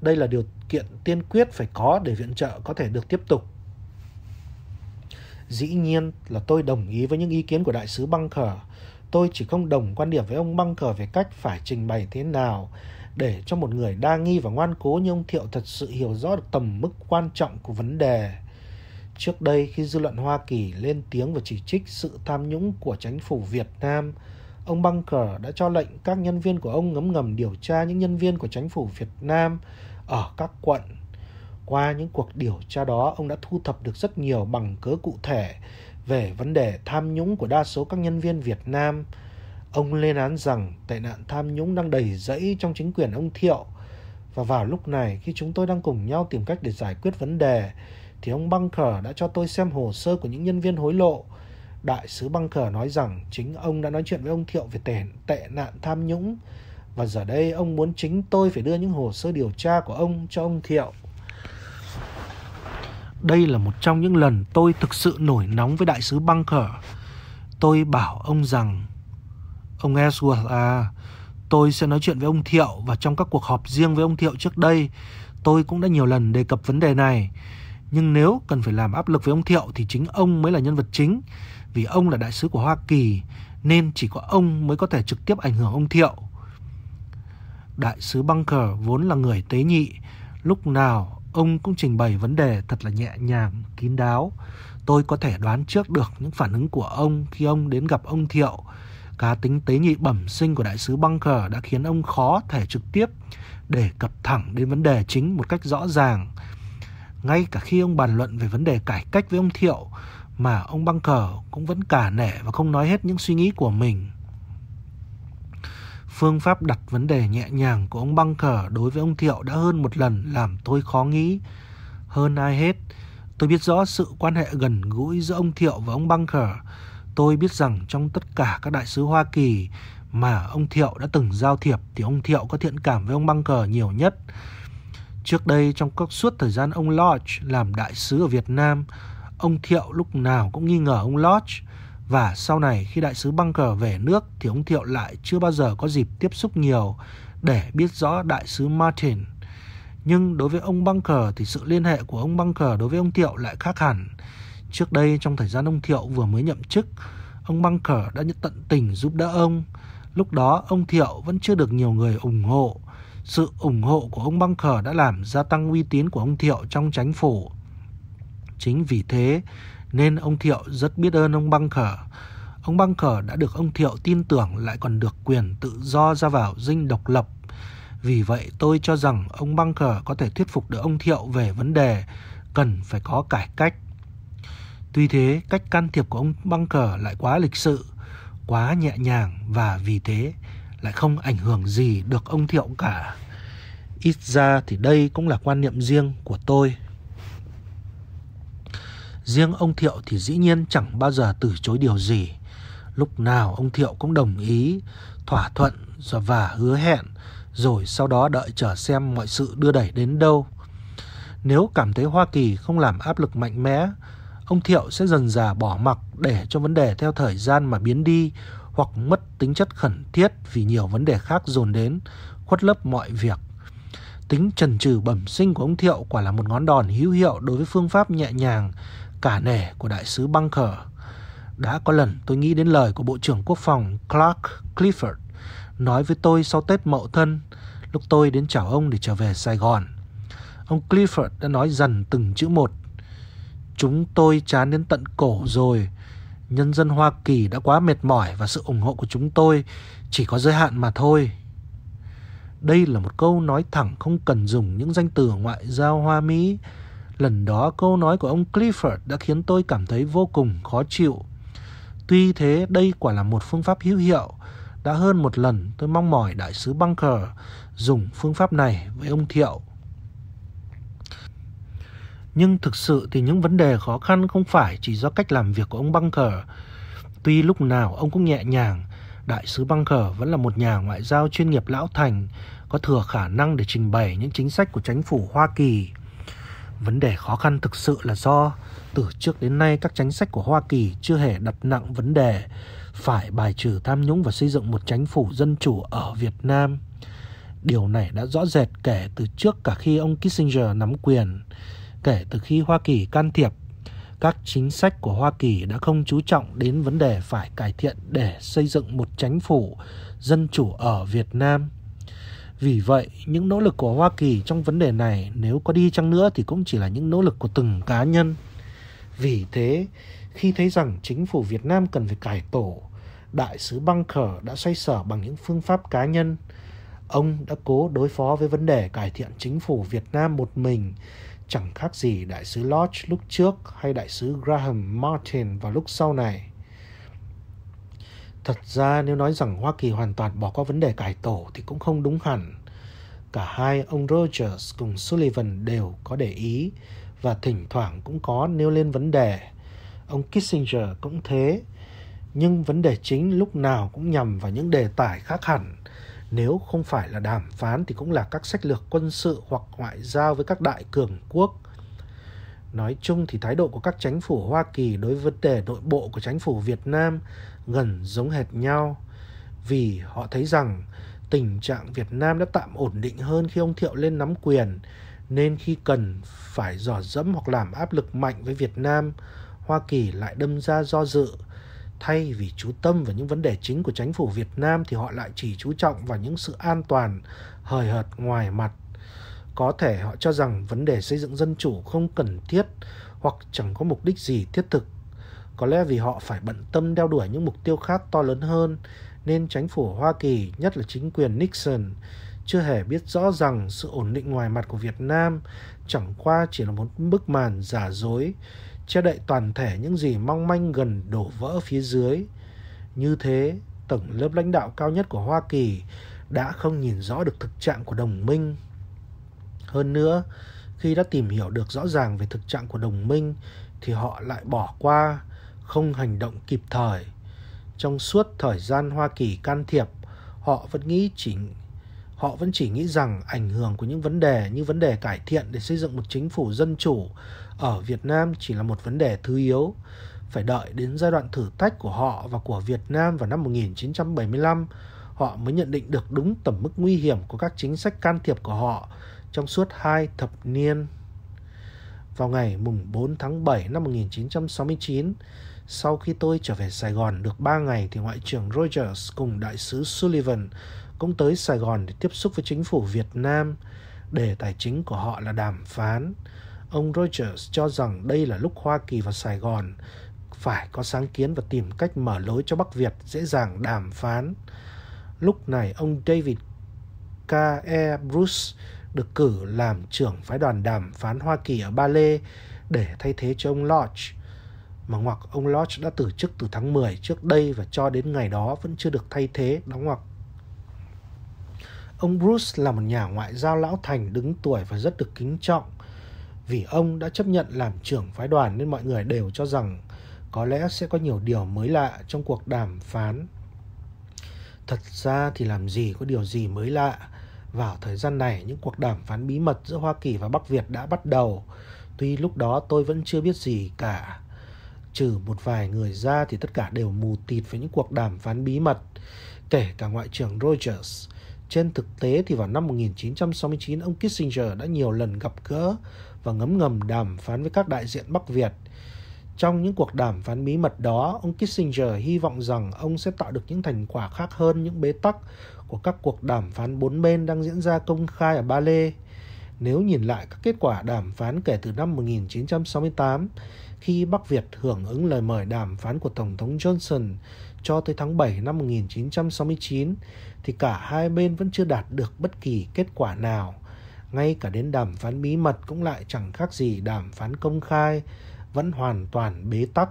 Đây là điều kiện tiên quyết phải có để viện trợ có thể được tiếp tục. Dĩ nhiên là tôi đồng ý với những ý kiến của đại sứ Bunker Tôi chỉ không đồng quan điểm với ông băng cờ về cách phải trình bày thế nào để cho một người đa nghi và ngoan cố như ông Thiệu thật sự hiểu rõ được tầm mức quan trọng của vấn đề. Trước đây khi dư luận Hoa Kỳ lên tiếng và chỉ trích sự tham nhũng của chính phủ Việt Nam, ông Bunker đã cho lệnh các nhân viên của ông ngấm ngầm điều tra những nhân viên của chính phủ Việt Nam ở các quận. Qua những cuộc điều tra đó, ông đã thu thập được rất nhiều bằng cớ cụ thể về vấn đề tham nhũng của đa số các nhân viên Việt Nam. Ông lên án rằng tệ nạn tham nhũng đang đầy rẫy trong chính quyền ông Thiệu. Và vào lúc này khi chúng tôi đang cùng nhau tìm cách để giải quyết vấn đề thì ông Bunker đã cho tôi xem hồ sơ của những nhân viên hối lộ. Đại sứ Bunker nói rằng chính ông đã nói chuyện với ông Thiệu về tệ, tệ nạn tham nhũng và giờ đây ông muốn chính tôi phải đưa những hồ sơ điều tra của ông cho ông Thiệu đây là một trong những lần tôi thực sự nổi nóng với đại sứ Bunker. Tôi bảo ông rằng, ông Ellsworth à, tôi sẽ nói chuyện với ông Thiệu và trong các cuộc họp riêng với ông Thiệu trước đây, tôi cũng đã nhiều lần đề cập vấn đề này. Nhưng nếu cần phải làm áp lực với ông Thiệu thì chính ông mới là nhân vật chính, vì ông là đại sứ của Hoa Kỳ nên chỉ có ông mới có thể trực tiếp ảnh hưởng ông Thiệu. Đại sứ Bunker vốn là người tế nhị, lúc nào ông cũng trình bày vấn đề thật là nhẹ nhàng, kín đáo. Tôi có thể đoán trước được những phản ứng của ông khi ông đến gặp ông Thiệu. Cá tính tế nhị bẩm sinh của đại sứ Bunker đã khiến ông khó thể trực tiếp để cập thẳng đến vấn đề chính một cách rõ ràng. Ngay cả khi ông bàn luận về vấn đề cải cách với ông Thiệu, mà ông Bunker cũng vẫn cả nể và không nói hết những suy nghĩ của mình. Phương pháp đặt vấn đề nhẹ nhàng của ông Băng Khở đối với ông Thiệu đã hơn một lần làm tôi khó nghĩ. Hơn ai hết, tôi biết rõ sự quan hệ gần gũi giữa ông Thiệu và ông Băng Khở. Tôi biết rằng trong tất cả các đại sứ Hoa Kỳ mà ông Thiệu đã từng giao thiệp thì ông Thiệu có thiện cảm với ông Băng Khở nhiều nhất. Trước đây trong các suốt thời gian ông Lodge làm đại sứ ở Việt Nam, ông Thiệu lúc nào cũng nghi ngờ ông Lodge và sau này khi đại sứ băng cờ về nước thì ông Thiệu lại chưa bao giờ có dịp tiếp xúc nhiều để biết rõ đại sứ Martin. Nhưng đối với ông băng cờ thì sự liên hệ của ông băng cờ đối với ông Thiệu lại khác hẳn. Trước đây trong thời gian ông Thiệu vừa mới nhậm chức, ông băng cờ đã tận tình giúp đỡ ông. Lúc đó ông Thiệu vẫn chưa được nhiều người ủng hộ. Sự ủng hộ của ông băng cờ đã làm gia tăng uy tín của ông Thiệu trong chánh phủ. Chính vì thế, nên ông Thiệu rất biết ơn ông Băng Khở. Ông Băng Khở đã được ông Thiệu tin tưởng lại còn được quyền tự do ra vào dinh độc lập. Vì vậy tôi cho rằng ông Băng Khở có thể thuyết phục được ông Thiệu về vấn đề cần phải có cải cách. Tuy thế, cách can thiệp của ông Băng Khở lại quá lịch sự, quá nhẹ nhàng và vì thế lại không ảnh hưởng gì được ông Thiệu cả. Ít ra thì đây cũng là quan niệm riêng của tôi. Riêng ông Thiệu thì dĩ nhiên chẳng bao giờ từ chối điều gì. Lúc nào ông Thiệu cũng đồng ý, thỏa thuận và hứa hẹn, rồi sau đó đợi chờ xem mọi sự đưa đẩy đến đâu. Nếu cảm thấy Hoa Kỳ không làm áp lực mạnh mẽ, ông Thiệu sẽ dần dà bỏ mặc để cho vấn đề theo thời gian mà biến đi hoặc mất tính chất khẩn thiết vì nhiều vấn đề khác dồn đến, khuất lấp mọi việc. Tính trần trừ bẩm sinh của ông Thiệu quả là một ngón đòn hữu hiệu đối với phương pháp nhẹ nhàng cả nể của đại sứ Bunker. Đã có lần tôi nghĩ đến lời của Bộ trưởng Quốc phòng Clark Clifford nói với tôi sau Tết Mậu Thân lúc tôi đến chào ông để trở về Sài Gòn. Ông Clifford đã nói dần từng chữ một. Chúng tôi chán đến tận cổ rồi. Nhân dân Hoa Kỳ đã quá mệt mỏi và sự ủng hộ của chúng tôi chỉ có giới hạn mà thôi. Đây là một câu nói thẳng không cần dùng những danh từ ngoại giao hoa Mỹ Lần đó câu nói của ông Clifford đã khiến tôi cảm thấy vô cùng khó chịu. Tuy thế, đây quả là một phương pháp hữu hiệu. Đã hơn một lần tôi mong mỏi đại sứ Bunker dùng phương pháp này với ông Thiệu. Nhưng thực sự thì những vấn đề khó khăn không phải chỉ do cách làm việc của ông Bunker. Tuy lúc nào ông cũng nhẹ nhàng, đại sứ Bunker vẫn là một nhà ngoại giao chuyên nghiệp lão thành, có thừa khả năng để trình bày những chính sách của chính phủ Hoa Kỳ Vấn đề khó khăn thực sự là do từ trước đến nay các chính sách của Hoa Kỳ chưa hề đặt nặng vấn đề phải bài trừ tham nhũng và xây dựng một chính phủ dân chủ ở Việt Nam. Điều này đã rõ rệt kể từ trước cả khi ông Kissinger nắm quyền, kể từ khi Hoa Kỳ can thiệp. Các chính sách của Hoa Kỳ đã không chú trọng đến vấn đề phải cải thiện để xây dựng một chính phủ dân chủ ở Việt Nam. Vì vậy, những nỗ lực của Hoa Kỳ trong vấn đề này nếu có đi chăng nữa thì cũng chỉ là những nỗ lực của từng cá nhân. Vì thế, khi thấy rằng chính phủ Việt Nam cần phải cải tổ, đại sứ băng khở đã xoay sở bằng những phương pháp cá nhân. Ông đã cố đối phó với vấn đề cải thiện chính phủ Việt Nam một mình, chẳng khác gì đại sứ Lodge lúc trước hay đại sứ Graham Martin vào lúc sau này. Thật ra nếu nói rằng Hoa Kỳ hoàn toàn bỏ qua vấn đề cải tổ thì cũng không đúng hẳn. Cả hai ông Rogers cùng Sullivan đều có để ý và thỉnh thoảng cũng có nêu lên vấn đề. Ông Kissinger cũng thế. Nhưng vấn đề chính lúc nào cũng nhằm vào những đề tài khác hẳn. Nếu không phải là đàm phán thì cũng là các sách lược quân sự hoặc ngoại giao với các đại cường quốc. Nói chung thì thái độ của các chính phủ Hoa Kỳ đối với vấn đề nội bộ của chính phủ Việt Nam gần giống hệt nhau vì họ thấy rằng tình trạng Việt Nam đã tạm ổn định hơn khi ông Thiệu lên nắm quyền nên khi cần phải dò dẫm hoặc làm áp lực mạnh với Việt Nam, Hoa Kỳ lại đâm ra do dự. Thay vì chú tâm vào những vấn đề chính của chính phủ Việt Nam thì họ lại chỉ chú trọng vào những sự an toàn, hời hợt ngoài mặt. Có thể họ cho rằng vấn đề xây dựng dân chủ không cần thiết hoặc chẳng có mục đích gì thiết thực có lẽ vì họ phải bận tâm đeo đuổi những mục tiêu khác to lớn hơn, nên chính phủ Hoa Kỳ, nhất là chính quyền Nixon, chưa hề biết rõ rằng sự ổn định ngoài mặt của Việt Nam chẳng qua chỉ là một bức màn giả dối, che đậy toàn thể những gì mong manh gần đổ vỡ phía dưới. Như thế, tầng lớp lãnh đạo cao nhất của Hoa Kỳ đã không nhìn rõ được thực trạng của đồng minh. Hơn nữa, khi đã tìm hiểu được rõ ràng về thực trạng của đồng minh thì họ lại bỏ qua không hành động kịp thời. Trong suốt thời gian Hoa Kỳ can thiệp, họ vẫn nghĩ chỉ họ vẫn chỉ nghĩ rằng ảnh hưởng của những vấn đề như vấn đề cải thiện để xây dựng một chính phủ dân chủ ở Việt Nam chỉ là một vấn đề thứ yếu. Phải đợi đến giai đoạn thử thách của họ và của Việt Nam vào năm 1975, họ mới nhận định được đúng tầm mức nguy hiểm của các chính sách can thiệp của họ trong suốt hai thập niên. Vào ngày mùng 4 tháng 7 năm 1969, sau khi tôi trở về Sài Gòn được 3 ngày thì Ngoại trưởng Rogers cùng Đại sứ Sullivan cũng tới Sài Gòn để tiếp xúc với chính phủ Việt Nam. để tài chính của họ là đàm phán. Ông Rogers cho rằng đây là lúc Hoa Kỳ và Sài Gòn phải có sáng kiến và tìm cách mở lối cho Bắc Việt dễ dàng đàm phán. Lúc này ông David K.E. Bruce được cử làm trưởng phái đoàn đàm phán Hoa Kỳ ở Ba Lê để thay thế cho ông Lodge mà ngoặc ông Lodge đã từ chức từ tháng 10 trước đây và cho đến ngày đó vẫn chưa được thay thế đóng ngoặc. Ông Bruce là một nhà ngoại giao lão thành đứng tuổi và rất được kính trọng vì ông đã chấp nhận làm trưởng phái đoàn nên mọi người đều cho rằng có lẽ sẽ có nhiều điều mới lạ trong cuộc đàm phán. Thật ra thì làm gì có điều gì mới lạ. Vào thời gian này, những cuộc đàm phán bí mật giữa Hoa Kỳ và Bắc Việt đã bắt đầu. Tuy lúc đó tôi vẫn chưa biết gì cả, Trừ một vài người ra thì tất cả đều mù tịt với những cuộc đàm phán bí mật, kể cả Ngoại trưởng Rogers. Trên thực tế thì vào năm 1969, ông Kissinger đã nhiều lần gặp gỡ và ngấm ngầm đàm phán với các đại diện Bắc Việt. Trong những cuộc đàm phán bí mật đó, ông Kissinger hy vọng rằng ông sẽ tạo được những thành quả khác hơn những bế tắc của các cuộc đàm phán bốn bên đang diễn ra công khai ở Ba Lê. Nếu nhìn lại các kết quả đàm phán kể từ năm 1968, khi Bắc Việt hưởng ứng lời mời đàm phán của Tổng thống Johnson cho tới tháng 7 năm 1969 thì cả hai bên vẫn chưa đạt được bất kỳ kết quả nào. Ngay cả đến đàm phán bí mật cũng lại chẳng khác gì đàm phán công khai, vẫn hoàn toàn bế tắc.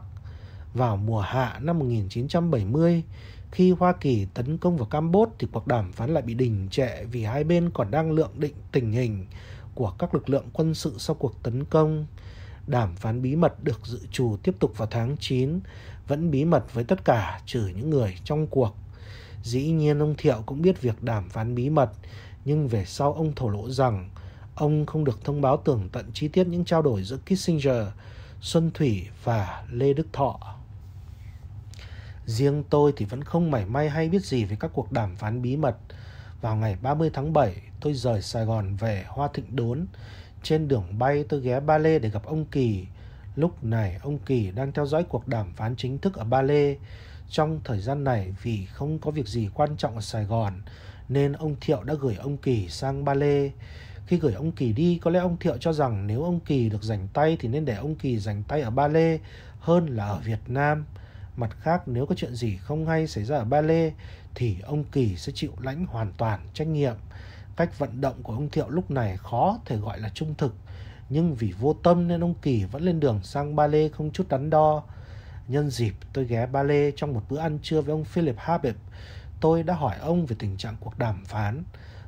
Vào mùa hạ năm 1970, khi Hoa Kỳ tấn công vào Campuchia thì cuộc đàm phán lại bị đình trệ vì hai bên còn đang lượng định tình hình của các lực lượng quân sự sau cuộc tấn công đàm phán bí mật được dự trù tiếp tục vào tháng 9, vẫn bí mật với tất cả trừ những người trong cuộc. Dĩ nhiên ông Thiệu cũng biết việc đàm phán bí mật, nhưng về sau ông thổ lộ rằng ông không được thông báo tường tận chi tiết những trao đổi giữa Kissinger, Xuân Thủy và Lê Đức Thọ. Riêng tôi thì vẫn không mảy may hay biết gì về các cuộc đàm phán bí mật. Vào ngày 30 tháng 7, tôi rời Sài Gòn về Hoa Thịnh Đốn, trên đường bay tôi ghé Ba Lê để gặp ông Kỳ. Lúc này ông Kỳ đang theo dõi cuộc đàm phán chính thức ở Ba Lê. Trong thời gian này vì không có việc gì quan trọng ở Sài Gòn nên ông Thiệu đã gửi ông Kỳ sang Ba Lê. Khi gửi ông Kỳ đi, có lẽ ông Thiệu cho rằng nếu ông Kỳ được dành tay thì nên để ông Kỳ dành tay ở Ba Lê hơn là ở Việt Nam. Mặt khác, nếu có chuyện gì không hay xảy ra ở Ba Lê thì ông Kỳ sẽ chịu lãnh hoàn toàn trách nhiệm. Cách vận động của ông Thiệu lúc này khó thể gọi là trung thực, nhưng vì vô tâm nên ông Kỳ vẫn lên đường sang Ba Lê không chút đắn đo. Nhân dịp tôi ghé Ba Lê trong một bữa ăn trưa với ông Philip Habib, tôi đã hỏi ông về tình trạng cuộc đàm phán.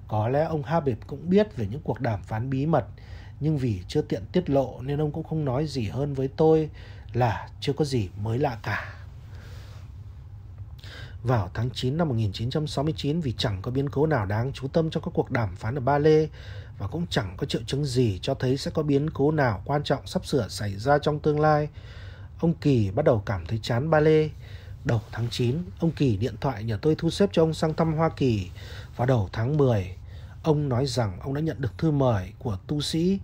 Có lẽ ông Habib cũng biết về những cuộc đàm phán bí mật, nhưng vì chưa tiện tiết lộ nên ông cũng không nói gì hơn với tôi là chưa có gì mới lạ cả vào tháng 9 năm 1969 vì chẳng có biến cố nào đáng chú tâm trong các cuộc đàm phán ở Ba Lê và cũng chẳng có triệu chứng gì cho thấy sẽ có biến cố nào quan trọng sắp sửa xảy ra trong tương lai. Ông Kỳ bắt đầu cảm thấy chán Ba Lê. Đầu tháng 9, ông Kỳ điện thoại nhờ tôi thu xếp cho ông sang thăm Hoa Kỳ. và đầu tháng 10, ông nói rằng ông đã nhận được thư mời của tu sĩ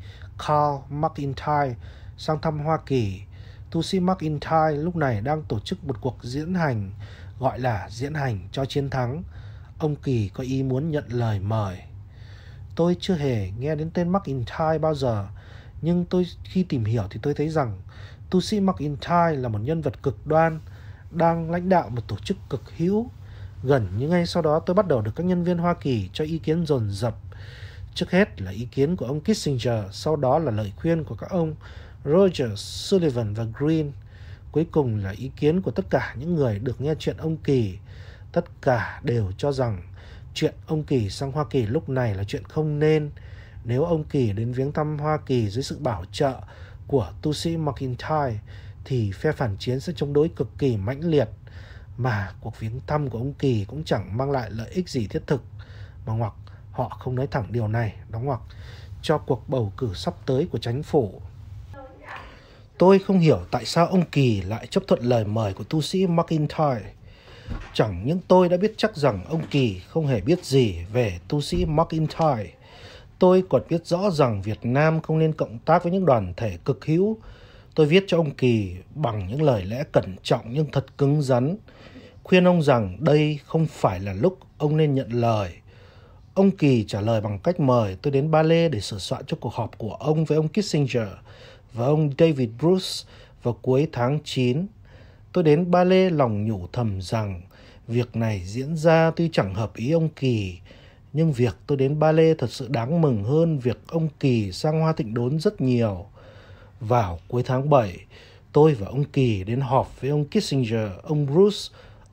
Carl McIntyre sang thăm Hoa Kỳ. Tu sĩ McIntyre lúc này đang tổ chức một cuộc diễn hành gọi là diễn hành cho chiến thắng, ông Kỳ có ý muốn nhận lời mời. Tôi chưa hề nghe đến tên Mark McIntyre bao giờ, nhưng tôi khi tìm hiểu thì tôi thấy rằng tu sĩ Mark McIntyre là một nhân vật cực đoan, đang lãnh đạo một tổ chức cực hữu. Gần như ngay sau đó tôi bắt đầu được các nhân viên Hoa Kỳ cho ý kiến dồn dập. Trước hết là ý kiến của ông Kissinger, sau đó là lời khuyên của các ông Rogers, Sullivan và Green – Cuối cùng là ý kiến của tất cả những người được nghe chuyện ông Kỳ. Tất cả đều cho rằng chuyện ông Kỳ sang Hoa Kỳ lúc này là chuyện không nên. Nếu ông Kỳ đến viếng thăm Hoa Kỳ dưới sự bảo trợ của tu sĩ McIntyre thì phe phản chiến sẽ chống đối cực kỳ mãnh liệt. Mà cuộc viếng thăm của ông Kỳ cũng chẳng mang lại lợi ích gì thiết thực. Mà ngoặc họ không nói thẳng điều này, đóng ngoặc cho cuộc bầu cử sắp tới của chính phủ Tôi không hiểu tại sao ông Kỳ lại chấp thuận lời mời của tu sĩ McIntyre. Chẳng những tôi đã biết chắc rằng ông Kỳ không hề biết gì về tu sĩ McIntyre. Tôi còn biết rõ rằng Việt Nam không nên cộng tác với những đoàn thể cực hữu. Tôi viết cho ông Kỳ bằng những lời lẽ cẩn trọng nhưng thật cứng rắn, khuyên ông rằng đây không phải là lúc ông nên nhận lời. Ông Kỳ trả lời bằng cách mời tôi đến Ba Lê để sửa soạn cho cuộc họp của ông với ông Kissinger và ông David Bruce vào cuối tháng 9. Tôi đến ba lê lòng nhủ thầm rằng việc này diễn ra tuy chẳng hợp ý ông Kỳ, nhưng việc tôi đến ba lê thật sự đáng mừng hơn việc ông Kỳ sang Hoa Thịnh Đốn rất nhiều. Vào cuối tháng 7, tôi và ông Kỳ đến họp với ông Kissinger, ông Bruce,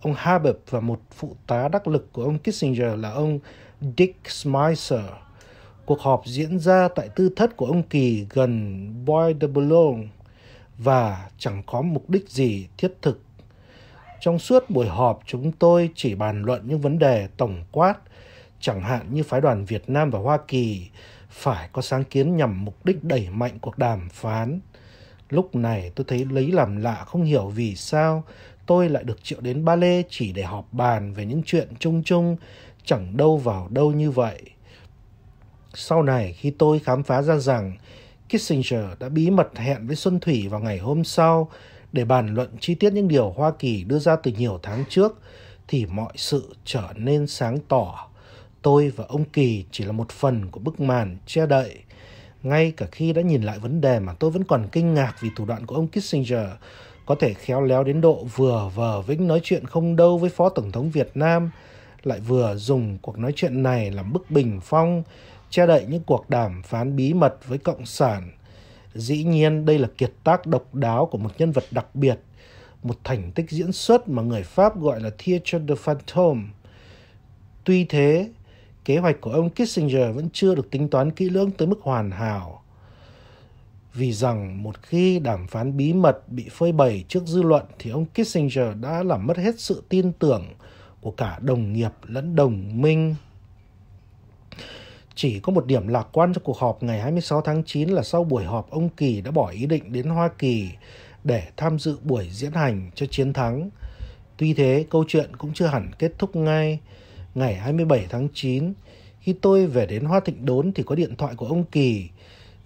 ông Habib và một phụ tá đắc lực của ông Kissinger là ông Dick Smicer. Cuộc họp diễn ra tại tư thất của ông Kỳ gần Bois de Boulogne và chẳng có mục đích gì thiết thực. Trong suốt buổi họp chúng tôi chỉ bàn luận những vấn đề tổng quát, chẳng hạn như phái đoàn Việt Nam và Hoa Kỳ phải có sáng kiến nhằm mục đích đẩy mạnh cuộc đàm phán. Lúc này tôi thấy lấy làm lạ không hiểu vì sao tôi lại được triệu đến Ba Lê chỉ để họp bàn về những chuyện chung chung chẳng đâu vào đâu như vậy sau này khi tôi khám phá ra rằng Kissinger đã bí mật hẹn với Xuân Thủy vào ngày hôm sau để bàn luận chi tiết những điều Hoa Kỳ đưa ra từ nhiều tháng trước thì mọi sự trở nên sáng tỏ. Tôi và ông Kỳ chỉ là một phần của bức màn che đậy. Ngay cả khi đã nhìn lại vấn đề mà tôi vẫn còn kinh ngạc vì thủ đoạn của ông Kissinger có thể khéo léo đến độ vừa vờ vĩnh nói chuyện không đâu với Phó Tổng thống Việt Nam, lại vừa dùng cuộc nói chuyện này làm bức bình phong che đậy những cuộc đàm phán bí mật với Cộng sản. Dĩ nhiên đây là kiệt tác độc đáo của một nhân vật đặc biệt, một thành tích diễn xuất mà người Pháp gọi là Theatre de Fantôme. Tuy thế, kế hoạch của ông Kissinger vẫn chưa được tính toán kỹ lưỡng tới mức hoàn hảo. Vì rằng một khi đàm phán bí mật bị phơi bày trước dư luận thì ông Kissinger đã làm mất hết sự tin tưởng của cả đồng nghiệp lẫn đồng minh. Chỉ có một điểm lạc quan cho cuộc họp ngày 26 tháng 9 là sau buổi họp ông Kỳ đã bỏ ý định đến Hoa Kỳ để tham dự buổi diễn hành cho chiến thắng. Tuy thế, câu chuyện cũng chưa hẳn kết thúc ngay. Ngày 27 tháng 9, khi tôi về đến Hoa Thịnh Đốn thì có điện thoại của ông Kỳ.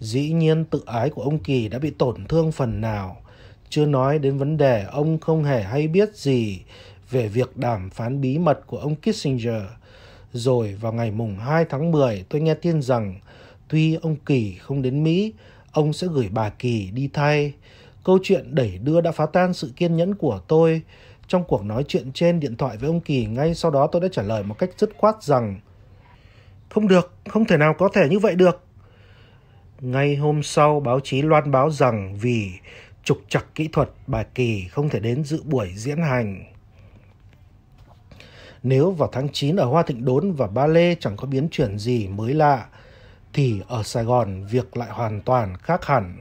Dĩ nhiên tự ái của ông Kỳ đã bị tổn thương phần nào. Chưa nói đến vấn đề ông không hề hay biết gì về việc đàm phán bí mật của ông Kissinger – rồi vào ngày mùng 2 tháng 10 tôi nghe tin rằng tuy ông Kỳ không đến Mỹ, ông sẽ gửi bà Kỳ đi thay. Câu chuyện đẩy đưa đã phá tan sự kiên nhẫn của tôi. Trong cuộc nói chuyện trên điện thoại với ông Kỳ ngay sau đó tôi đã trả lời một cách dứt khoát rằng Không được, không thể nào có thể như vậy được. Ngay hôm sau báo chí loan báo rằng vì trục trặc kỹ thuật bà Kỳ không thể đến dự buổi diễn hành. Nếu vào tháng 9 ở Hoa Thịnh Đốn và Ba Lê chẳng có biến chuyển gì mới lạ, thì ở Sài Gòn việc lại hoàn toàn khác hẳn.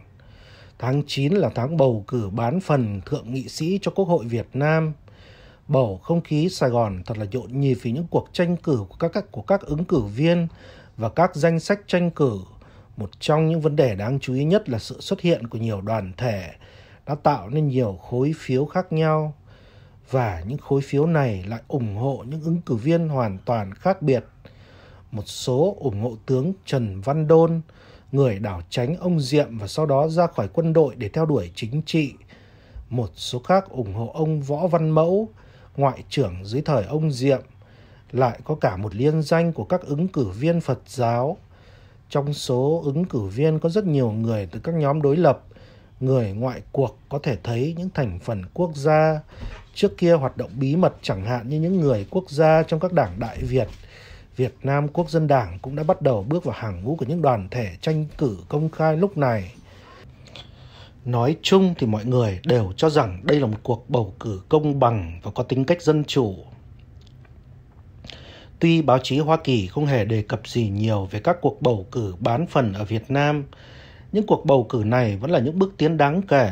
Tháng 9 là tháng bầu cử bán phần thượng nghị sĩ cho Quốc hội Việt Nam. Bầu không khí Sài Gòn thật là nhộn nhịp vì những cuộc tranh cử của các, các của các ứng cử viên và các danh sách tranh cử. Một trong những vấn đề đáng chú ý nhất là sự xuất hiện của nhiều đoàn thể đã tạo nên nhiều khối phiếu khác nhau và những khối phiếu này lại ủng hộ những ứng cử viên hoàn toàn khác biệt. Một số ủng hộ tướng Trần Văn Đôn, người đảo tránh ông Diệm và sau đó ra khỏi quân đội để theo đuổi chính trị. Một số khác ủng hộ ông Võ Văn Mẫu, ngoại trưởng dưới thời ông Diệm. Lại có cả một liên danh của các ứng cử viên Phật giáo. Trong số ứng cử viên có rất nhiều người từ các nhóm đối lập, người ngoại cuộc có thể thấy những thành phần quốc gia, Trước kia hoạt động bí mật chẳng hạn như những người quốc gia trong các đảng Đại Việt, Việt Nam Quốc dân Đảng cũng đã bắt đầu bước vào hàng ngũ của những đoàn thể tranh cử công khai lúc này. Nói chung thì mọi người đều cho rằng đây là một cuộc bầu cử công bằng và có tính cách dân chủ. Tuy báo chí Hoa Kỳ không hề đề cập gì nhiều về các cuộc bầu cử bán phần ở Việt Nam, những cuộc bầu cử này vẫn là những bước tiến đáng kể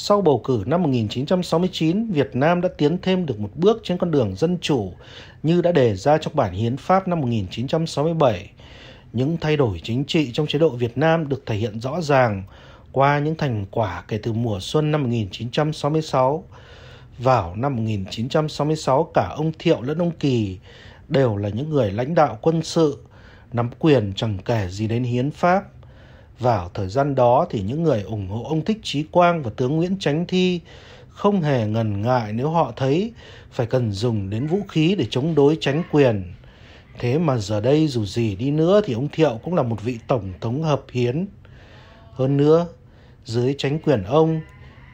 sau bầu cử năm 1969, Việt Nam đã tiến thêm được một bước trên con đường dân chủ như đã đề ra trong bản hiến pháp năm 1967. Những thay đổi chính trị trong chế độ Việt Nam được thể hiện rõ ràng qua những thành quả kể từ mùa xuân năm 1966. Vào năm 1966, cả ông Thiệu lẫn ông Kỳ đều là những người lãnh đạo quân sự, nắm quyền chẳng kể gì đến hiến pháp vào thời gian đó thì những người ủng hộ ông Thích Trí Quang và tướng Nguyễn Chánh Thi không hề ngần ngại nếu họ thấy phải cần dùng đến vũ khí để chống đối tránh quyền. Thế mà giờ đây dù gì đi nữa thì ông Thiệu cũng là một vị tổng thống hợp hiến. Hơn nữa, dưới tránh quyền ông,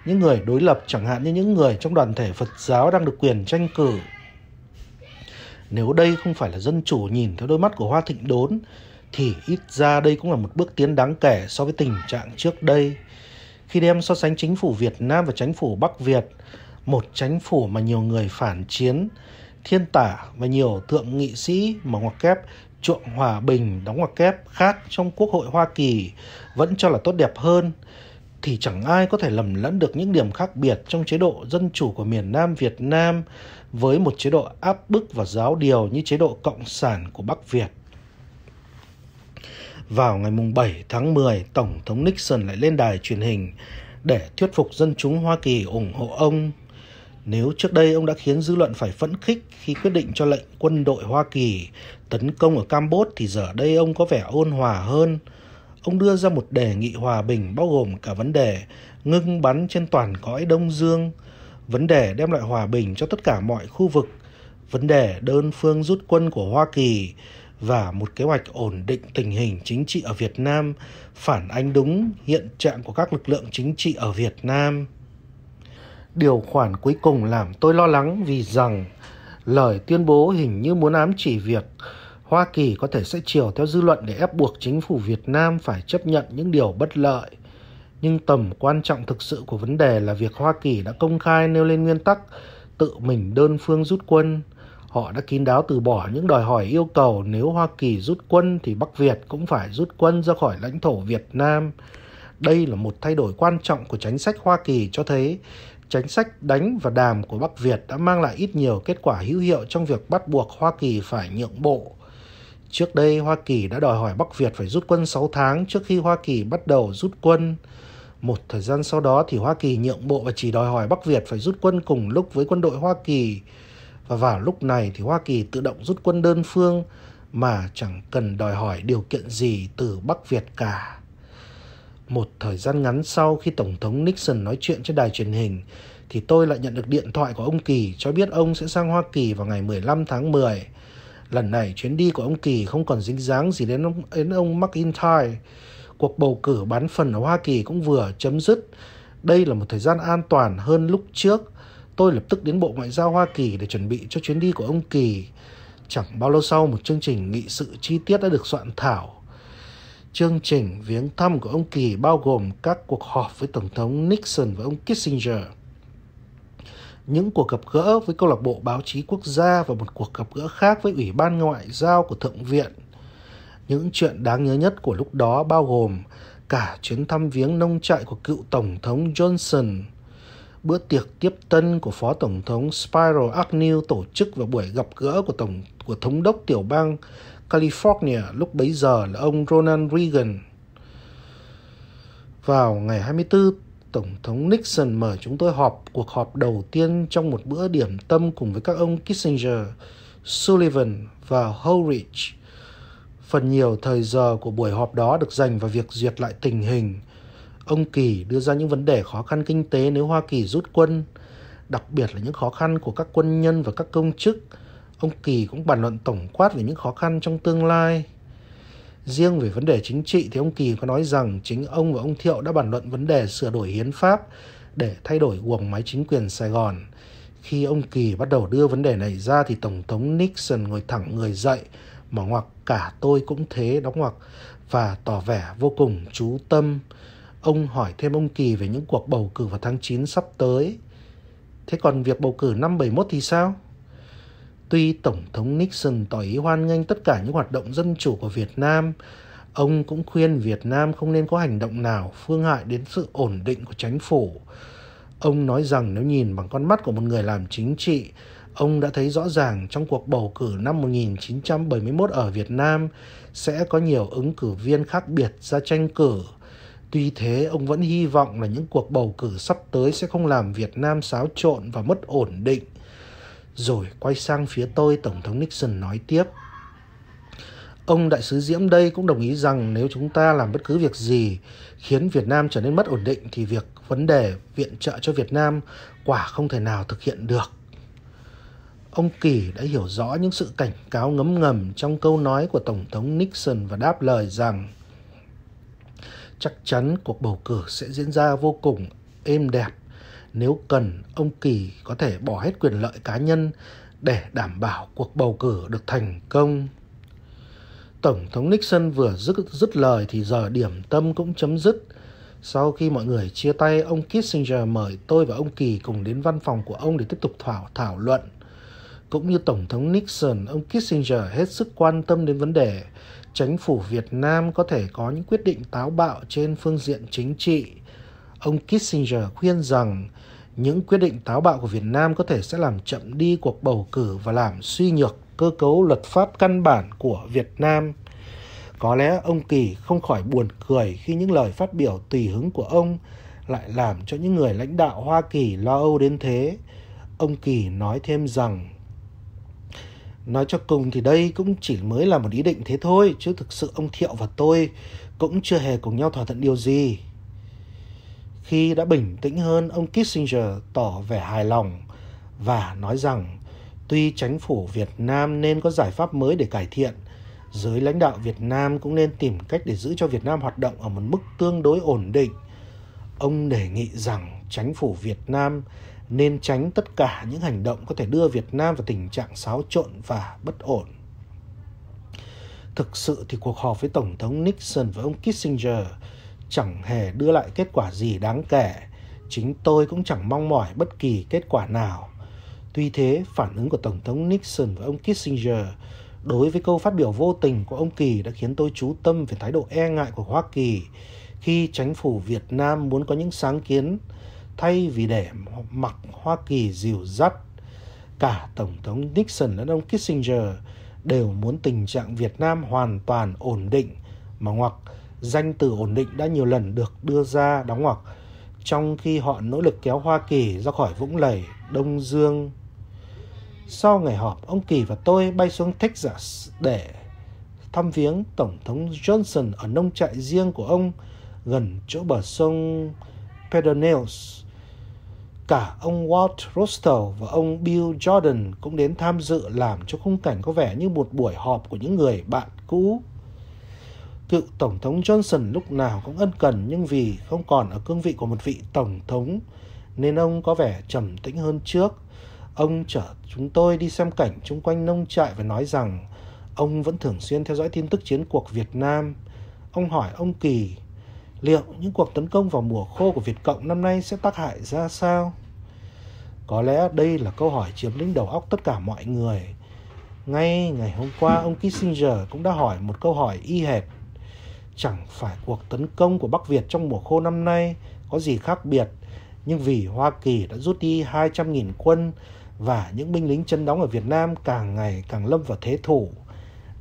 những người đối lập chẳng hạn như những người trong đoàn thể Phật giáo đang được quyền tranh cử. Nếu đây không phải là dân chủ nhìn theo đôi mắt của Hoa Thịnh Đốn thì ít ra đây cũng là một bước tiến đáng kể so với tình trạng trước đây. Khi đem so sánh chính phủ Việt Nam và chính phủ Bắc Việt, một chính phủ mà nhiều người phản chiến, thiên tả và nhiều thượng nghị sĩ mà ngoặc kép trộm hòa bình đóng ngoặc kép khác trong Quốc hội Hoa Kỳ vẫn cho là tốt đẹp hơn, thì chẳng ai có thể lầm lẫn được những điểm khác biệt trong chế độ dân chủ của miền Nam Việt Nam với một chế độ áp bức và giáo điều như chế độ cộng sản của Bắc Việt. Vào ngày mùng 7 tháng 10, Tổng thống Nixon lại lên đài truyền hình để thuyết phục dân chúng Hoa Kỳ ủng hộ ông. Nếu trước đây ông đã khiến dư luận phải phẫn khích khi quyết định cho lệnh quân đội Hoa Kỳ tấn công ở Campuchia thì giờ đây ông có vẻ ôn hòa hơn. Ông đưa ra một đề nghị hòa bình bao gồm cả vấn đề ngưng bắn trên toàn cõi Đông Dương, vấn đề đem lại hòa bình cho tất cả mọi khu vực, vấn đề đơn phương rút quân của Hoa Kỳ, và một kế hoạch ổn định tình hình chính trị ở Việt Nam phản ánh đúng hiện trạng của các lực lượng chính trị ở Việt Nam. Điều khoản cuối cùng làm tôi lo lắng vì rằng lời tuyên bố hình như muốn ám chỉ việc Hoa Kỳ có thể sẽ chiều theo dư luận để ép buộc chính phủ Việt Nam phải chấp nhận những điều bất lợi. Nhưng tầm quan trọng thực sự của vấn đề là việc Hoa Kỳ đã công khai nêu lên nguyên tắc tự mình đơn phương rút quân Họ đã kín đáo từ bỏ những đòi hỏi yêu cầu nếu Hoa Kỳ rút quân thì Bắc Việt cũng phải rút quân ra khỏi lãnh thổ Việt Nam. Đây là một thay đổi quan trọng của chính sách Hoa Kỳ cho thấy chính sách đánh và đàm của Bắc Việt đã mang lại ít nhiều kết quả hữu hiệu trong việc bắt buộc Hoa Kỳ phải nhượng bộ. Trước đây, Hoa Kỳ đã đòi hỏi Bắc Việt phải rút quân 6 tháng trước khi Hoa Kỳ bắt đầu rút quân. Một thời gian sau đó thì Hoa Kỳ nhượng bộ và chỉ đòi hỏi Bắc Việt phải rút quân cùng lúc với quân đội Hoa Kỳ. Và vào lúc này thì Hoa Kỳ tự động rút quân đơn phương mà chẳng cần đòi hỏi điều kiện gì từ Bắc Việt cả. Một thời gian ngắn sau khi Tổng thống Nixon nói chuyện trên đài truyền hình thì tôi lại nhận được điện thoại của ông Kỳ cho biết ông sẽ sang Hoa Kỳ vào ngày 15 tháng 10. Lần này chuyến đi của ông Kỳ không còn dính dáng gì đến ông, đến ông McIntyre. Cuộc bầu cử bán phần ở Hoa Kỳ cũng vừa chấm dứt. Đây là một thời gian an toàn hơn lúc trước Tôi lập tức đến Bộ Ngoại giao Hoa Kỳ để chuẩn bị cho chuyến đi của ông Kỳ. Chẳng bao lâu sau một chương trình nghị sự chi tiết đã được soạn thảo. Chương trình viếng thăm của ông Kỳ bao gồm các cuộc họp với Tổng thống Nixon và ông Kissinger, những cuộc gặp gỡ với câu lạc bộ báo chí quốc gia và một cuộc gặp gỡ khác với Ủy ban Ngoại giao của Thượng viện. Những chuyện đáng nhớ nhất của lúc đó bao gồm cả chuyến thăm viếng nông trại của cựu Tổng thống Johnson, bữa tiệc tiếp tân của Phó Tổng thống Spiro Agnew tổ chức vào buổi gặp gỡ của Tổng của Thống đốc tiểu bang California lúc bấy giờ là ông Ronald Reagan. Vào ngày 24, Tổng thống Nixon mời chúng tôi họp cuộc họp đầu tiên trong một bữa điểm tâm cùng với các ông Kissinger, Sullivan và Holridge. Phần nhiều thời giờ của buổi họp đó được dành vào việc duyệt lại tình hình – Ông Kỳ đưa ra những vấn đề khó khăn kinh tế nếu Hoa Kỳ rút quân, đặc biệt là những khó khăn của các quân nhân và các công chức. Ông Kỳ cũng bàn luận tổng quát về những khó khăn trong tương lai. Riêng về vấn đề chính trị thì ông Kỳ có nói rằng chính ông và ông Thiệu đã bàn luận vấn đề sửa đổi hiến pháp để thay đổi guồng máy chính quyền Sài Gòn. Khi ông Kỳ bắt đầu đưa vấn đề này ra thì Tổng thống Nixon ngồi thẳng người dậy mở ngoặc cả tôi cũng thế đóng ngoặc và tỏ vẻ vô cùng chú tâm ông hỏi thêm ông Kỳ về những cuộc bầu cử vào tháng 9 sắp tới. Thế còn việc bầu cử năm 71 thì sao? Tuy Tổng thống Nixon tỏ ý hoan nghênh tất cả những hoạt động dân chủ của Việt Nam, ông cũng khuyên Việt Nam không nên có hành động nào phương hại đến sự ổn định của chính phủ. Ông nói rằng nếu nhìn bằng con mắt của một người làm chính trị, ông đã thấy rõ ràng trong cuộc bầu cử năm 1971 ở Việt Nam sẽ có nhiều ứng cử viên khác biệt ra tranh cử. Tuy thế, ông vẫn hy vọng là những cuộc bầu cử sắp tới sẽ không làm Việt Nam xáo trộn và mất ổn định. Rồi quay sang phía tôi, Tổng thống Nixon nói tiếp. Ông đại sứ Diễm đây cũng đồng ý rằng nếu chúng ta làm bất cứ việc gì khiến Việt Nam trở nên mất ổn định thì việc vấn đề viện trợ cho Việt Nam quả không thể nào thực hiện được. Ông Kỳ đã hiểu rõ những sự cảnh cáo ngấm ngầm trong câu nói của Tổng thống Nixon và đáp lời rằng chắc chắn cuộc bầu cử sẽ diễn ra vô cùng êm đẹp nếu cần ông kỳ có thể bỏ hết quyền lợi cá nhân để đảm bảo cuộc bầu cử được thành công tổng thống nixon vừa dứt, dứt lời thì giờ điểm tâm cũng chấm dứt sau khi mọi người chia tay ông kissinger mời tôi và ông kỳ cùng đến văn phòng của ông để tiếp tục thảo thảo luận cũng như tổng thống nixon ông kissinger hết sức quan tâm đến vấn đề chính phủ Việt Nam có thể có những quyết định táo bạo trên phương diện chính trị. Ông Kissinger khuyên rằng những quyết định táo bạo của Việt Nam có thể sẽ làm chậm đi cuộc bầu cử và làm suy nhược cơ cấu luật pháp căn bản của Việt Nam. Có lẽ ông Kỳ không khỏi buồn cười khi những lời phát biểu tùy hứng của ông lại làm cho những người lãnh đạo Hoa Kỳ lo âu đến thế. Ông Kỳ nói thêm rằng Nói cho cùng thì đây cũng chỉ mới là một ý định thế thôi, chứ thực sự ông Thiệu và tôi cũng chưa hề cùng nhau thỏa thuận điều gì. Khi đã bình tĩnh hơn, ông Kissinger tỏ vẻ hài lòng và nói rằng tuy chính phủ Việt Nam nên có giải pháp mới để cải thiện, giới lãnh đạo Việt Nam cũng nên tìm cách để giữ cho Việt Nam hoạt động ở một mức tương đối ổn định. Ông đề nghị rằng chính phủ Việt Nam nên tránh tất cả những hành động có thể đưa Việt Nam vào tình trạng xáo trộn và bất ổn. Thực sự thì cuộc họp với Tổng thống Nixon và ông Kissinger chẳng hề đưa lại kết quả gì đáng kể. Chính tôi cũng chẳng mong mỏi bất kỳ kết quả nào. Tuy thế, phản ứng của Tổng thống Nixon và ông Kissinger đối với câu phát biểu vô tình của ông Kỳ đã khiến tôi chú tâm về thái độ e ngại của Hoa Kỳ khi chính phủ Việt Nam muốn có những sáng kiến thay vì để mặc Hoa Kỳ dìu dắt. Cả Tổng thống Nixon lẫn ông Kissinger đều muốn tình trạng Việt Nam hoàn toàn ổn định mà ngoặc danh từ ổn định đã nhiều lần được đưa ra đóng ngoặc trong khi họ nỗ lực kéo Hoa Kỳ ra khỏi vũng lầy Đông Dương. Sau ngày họp, ông Kỳ và tôi bay xuống Texas để thăm viếng Tổng thống Johnson ở nông trại riêng của ông gần chỗ bờ sông Pedernales cả ông Walt Rostow và ông Bill Jordan cũng đến tham dự làm cho khung cảnh có vẻ như một buổi họp của những người bạn cũ. Cựu Tổng thống Johnson lúc nào cũng ân cần nhưng vì không còn ở cương vị của một vị Tổng thống nên ông có vẻ trầm tĩnh hơn trước. Ông chở chúng tôi đi xem cảnh chung quanh nông trại và nói rằng ông vẫn thường xuyên theo dõi tin tức chiến cuộc Việt Nam. Ông hỏi ông Kỳ liệu những cuộc tấn công vào mùa khô của Việt Cộng năm nay sẽ tác hại ra sao? Có lẽ đây là câu hỏi chiếm lĩnh đầu óc tất cả mọi người. Ngay ngày hôm qua, ông Kissinger cũng đã hỏi một câu hỏi y hệt. Chẳng phải cuộc tấn công của Bắc Việt trong mùa khô năm nay có gì khác biệt, nhưng vì Hoa Kỳ đã rút đi 200.000 quân và những binh lính chân đóng ở Việt Nam càng ngày càng lâm vào thế thủ.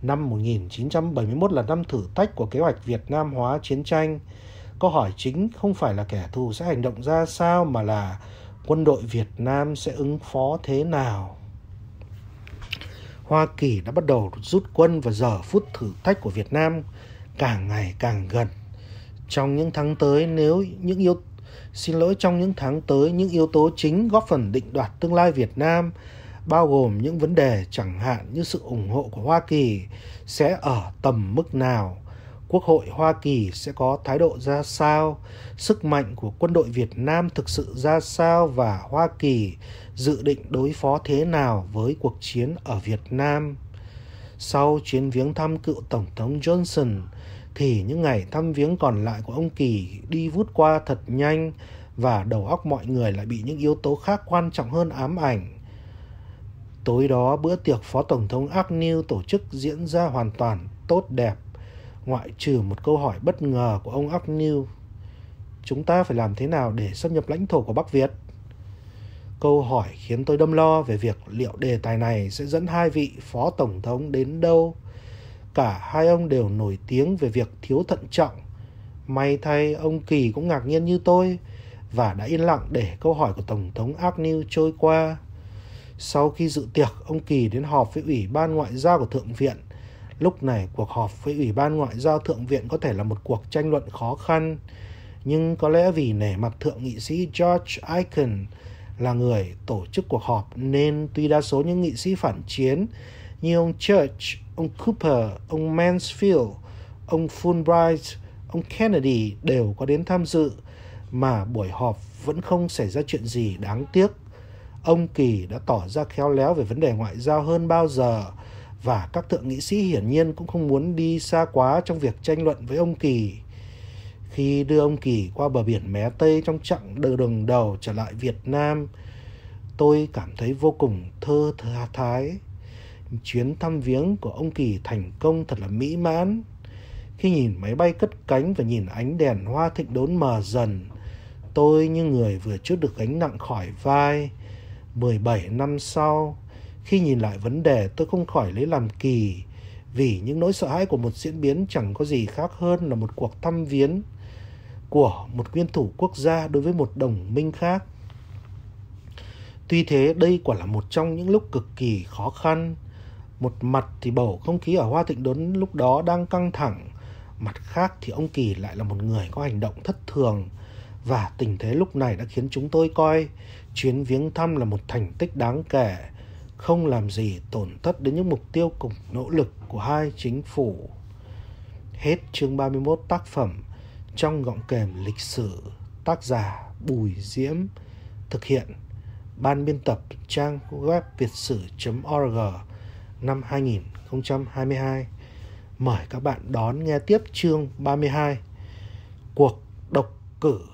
Năm 1971 là năm thử thách của kế hoạch Việt Nam hóa chiến tranh. Câu hỏi chính không phải là kẻ thù sẽ hành động ra sao mà là quân đội Việt Nam sẽ ứng phó thế nào. Hoa Kỳ đã bắt đầu rút quân và giờ phút thử thách của Việt Nam càng ngày càng gần. Trong những tháng tới nếu những yếu xin lỗi trong những tháng tới những yếu tố chính góp phần định đoạt tương lai Việt Nam bao gồm những vấn đề chẳng hạn như sự ủng hộ của Hoa Kỳ sẽ ở tầm mức nào Quốc hội Hoa Kỳ sẽ có thái độ ra sao, sức mạnh của quân đội Việt Nam thực sự ra sao và Hoa Kỳ dự định đối phó thế nào với cuộc chiến ở Việt Nam. Sau chuyến viếng thăm cựu Tổng thống Johnson, thì những ngày thăm viếng còn lại của ông Kỳ đi vút qua thật nhanh và đầu óc mọi người lại bị những yếu tố khác quan trọng hơn ám ảnh. Tối đó bữa tiệc Phó Tổng thống Agnew tổ chức diễn ra hoàn toàn tốt đẹp ngoại trừ một câu hỏi bất ngờ của ông Agnew. Chúng ta phải làm thế nào để xâm nhập lãnh thổ của Bắc Việt? Câu hỏi khiến tôi đâm lo về việc liệu đề tài này sẽ dẫn hai vị phó tổng thống đến đâu. Cả hai ông đều nổi tiếng về việc thiếu thận trọng. May thay ông Kỳ cũng ngạc nhiên như tôi và đã yên lặng để câu hỏi của Tổng thống Agnew trôi qua. Sau khi dự tiệc, ông Kỳ đến họp với Ủy ban Ngoại giao của Thượng viện Lúc này cuộc họp với Ủy ban Ngoại giao Thượng viện có thể là một cuộc tranh luận khó khăn, nhưng có lẽ vì nể mặt Thượng nghị sĩ George Aiken là người tổ chức cuộc họp nên tuy đa số những nghị sĩ phản chiến như ông Church, ông Cooper, ông Mansfield, ông Fulbright, ông Kennedy đều có đến tham dự mà buổi họp vẫn không xảy ra chuyện gì đáng tiếc. Ông Kỳ đã tỏ ra khéo léo về vấn đề ngoại giao hơn bao giờ và các thượng nghị sĩ hiển nhiên cũng không muốn đi xa quá trong việc tranh luận với ông Kỳ. Khi đưa ông Kỳ qua bờ biển mé Tây trong chặng đường đầu trở lại Việt Nam, tôi cảm thấy vô cùng thơ thà thái. Chuyến thăm viếng của ông Kỳ thành công thật là mỹ mãn. Khi nhìn máy bay cất cánh và nhìn ánh đèn hoa thịnh đốn mờ dần, tôi như người vừa chút được gánh nặng khỏi vai. 17 năm sau, khi nhìn lại vấn đề tôi không khỏi lấy làm kỳ vì những nỗi sợ hãi của một diễn biến chẳng có gì khác hơn là một cuộc thăm viếng của một nguyên thủ quốc gia đối với một đồng minh khác. Tuy thế, đây quả là một trong những lúc cực kỳ khó khăn. Một mặt thì bầu không khí ở Hoa Thịnh Đốn lúc đó đang căng thẳng, mặt khác thì ông Kỳ lại là một người có hành động thất thường và tình thế lúc này đã khiến chúng tôi coi chuyến viếng thăm là một thành tích đáng kể không làm gì tổn thất đến những mục tiêu cùng nỗ lực của hai chính phủ. Hết chương 31 tác phẩm trong gọng kèm lịch sử tác giả Bùi Diễm thực hiện ban biên tập trang web việt sử.org năm 2022. Mời các bạn đón nghe tiếp chương 32 Cuộc độc cử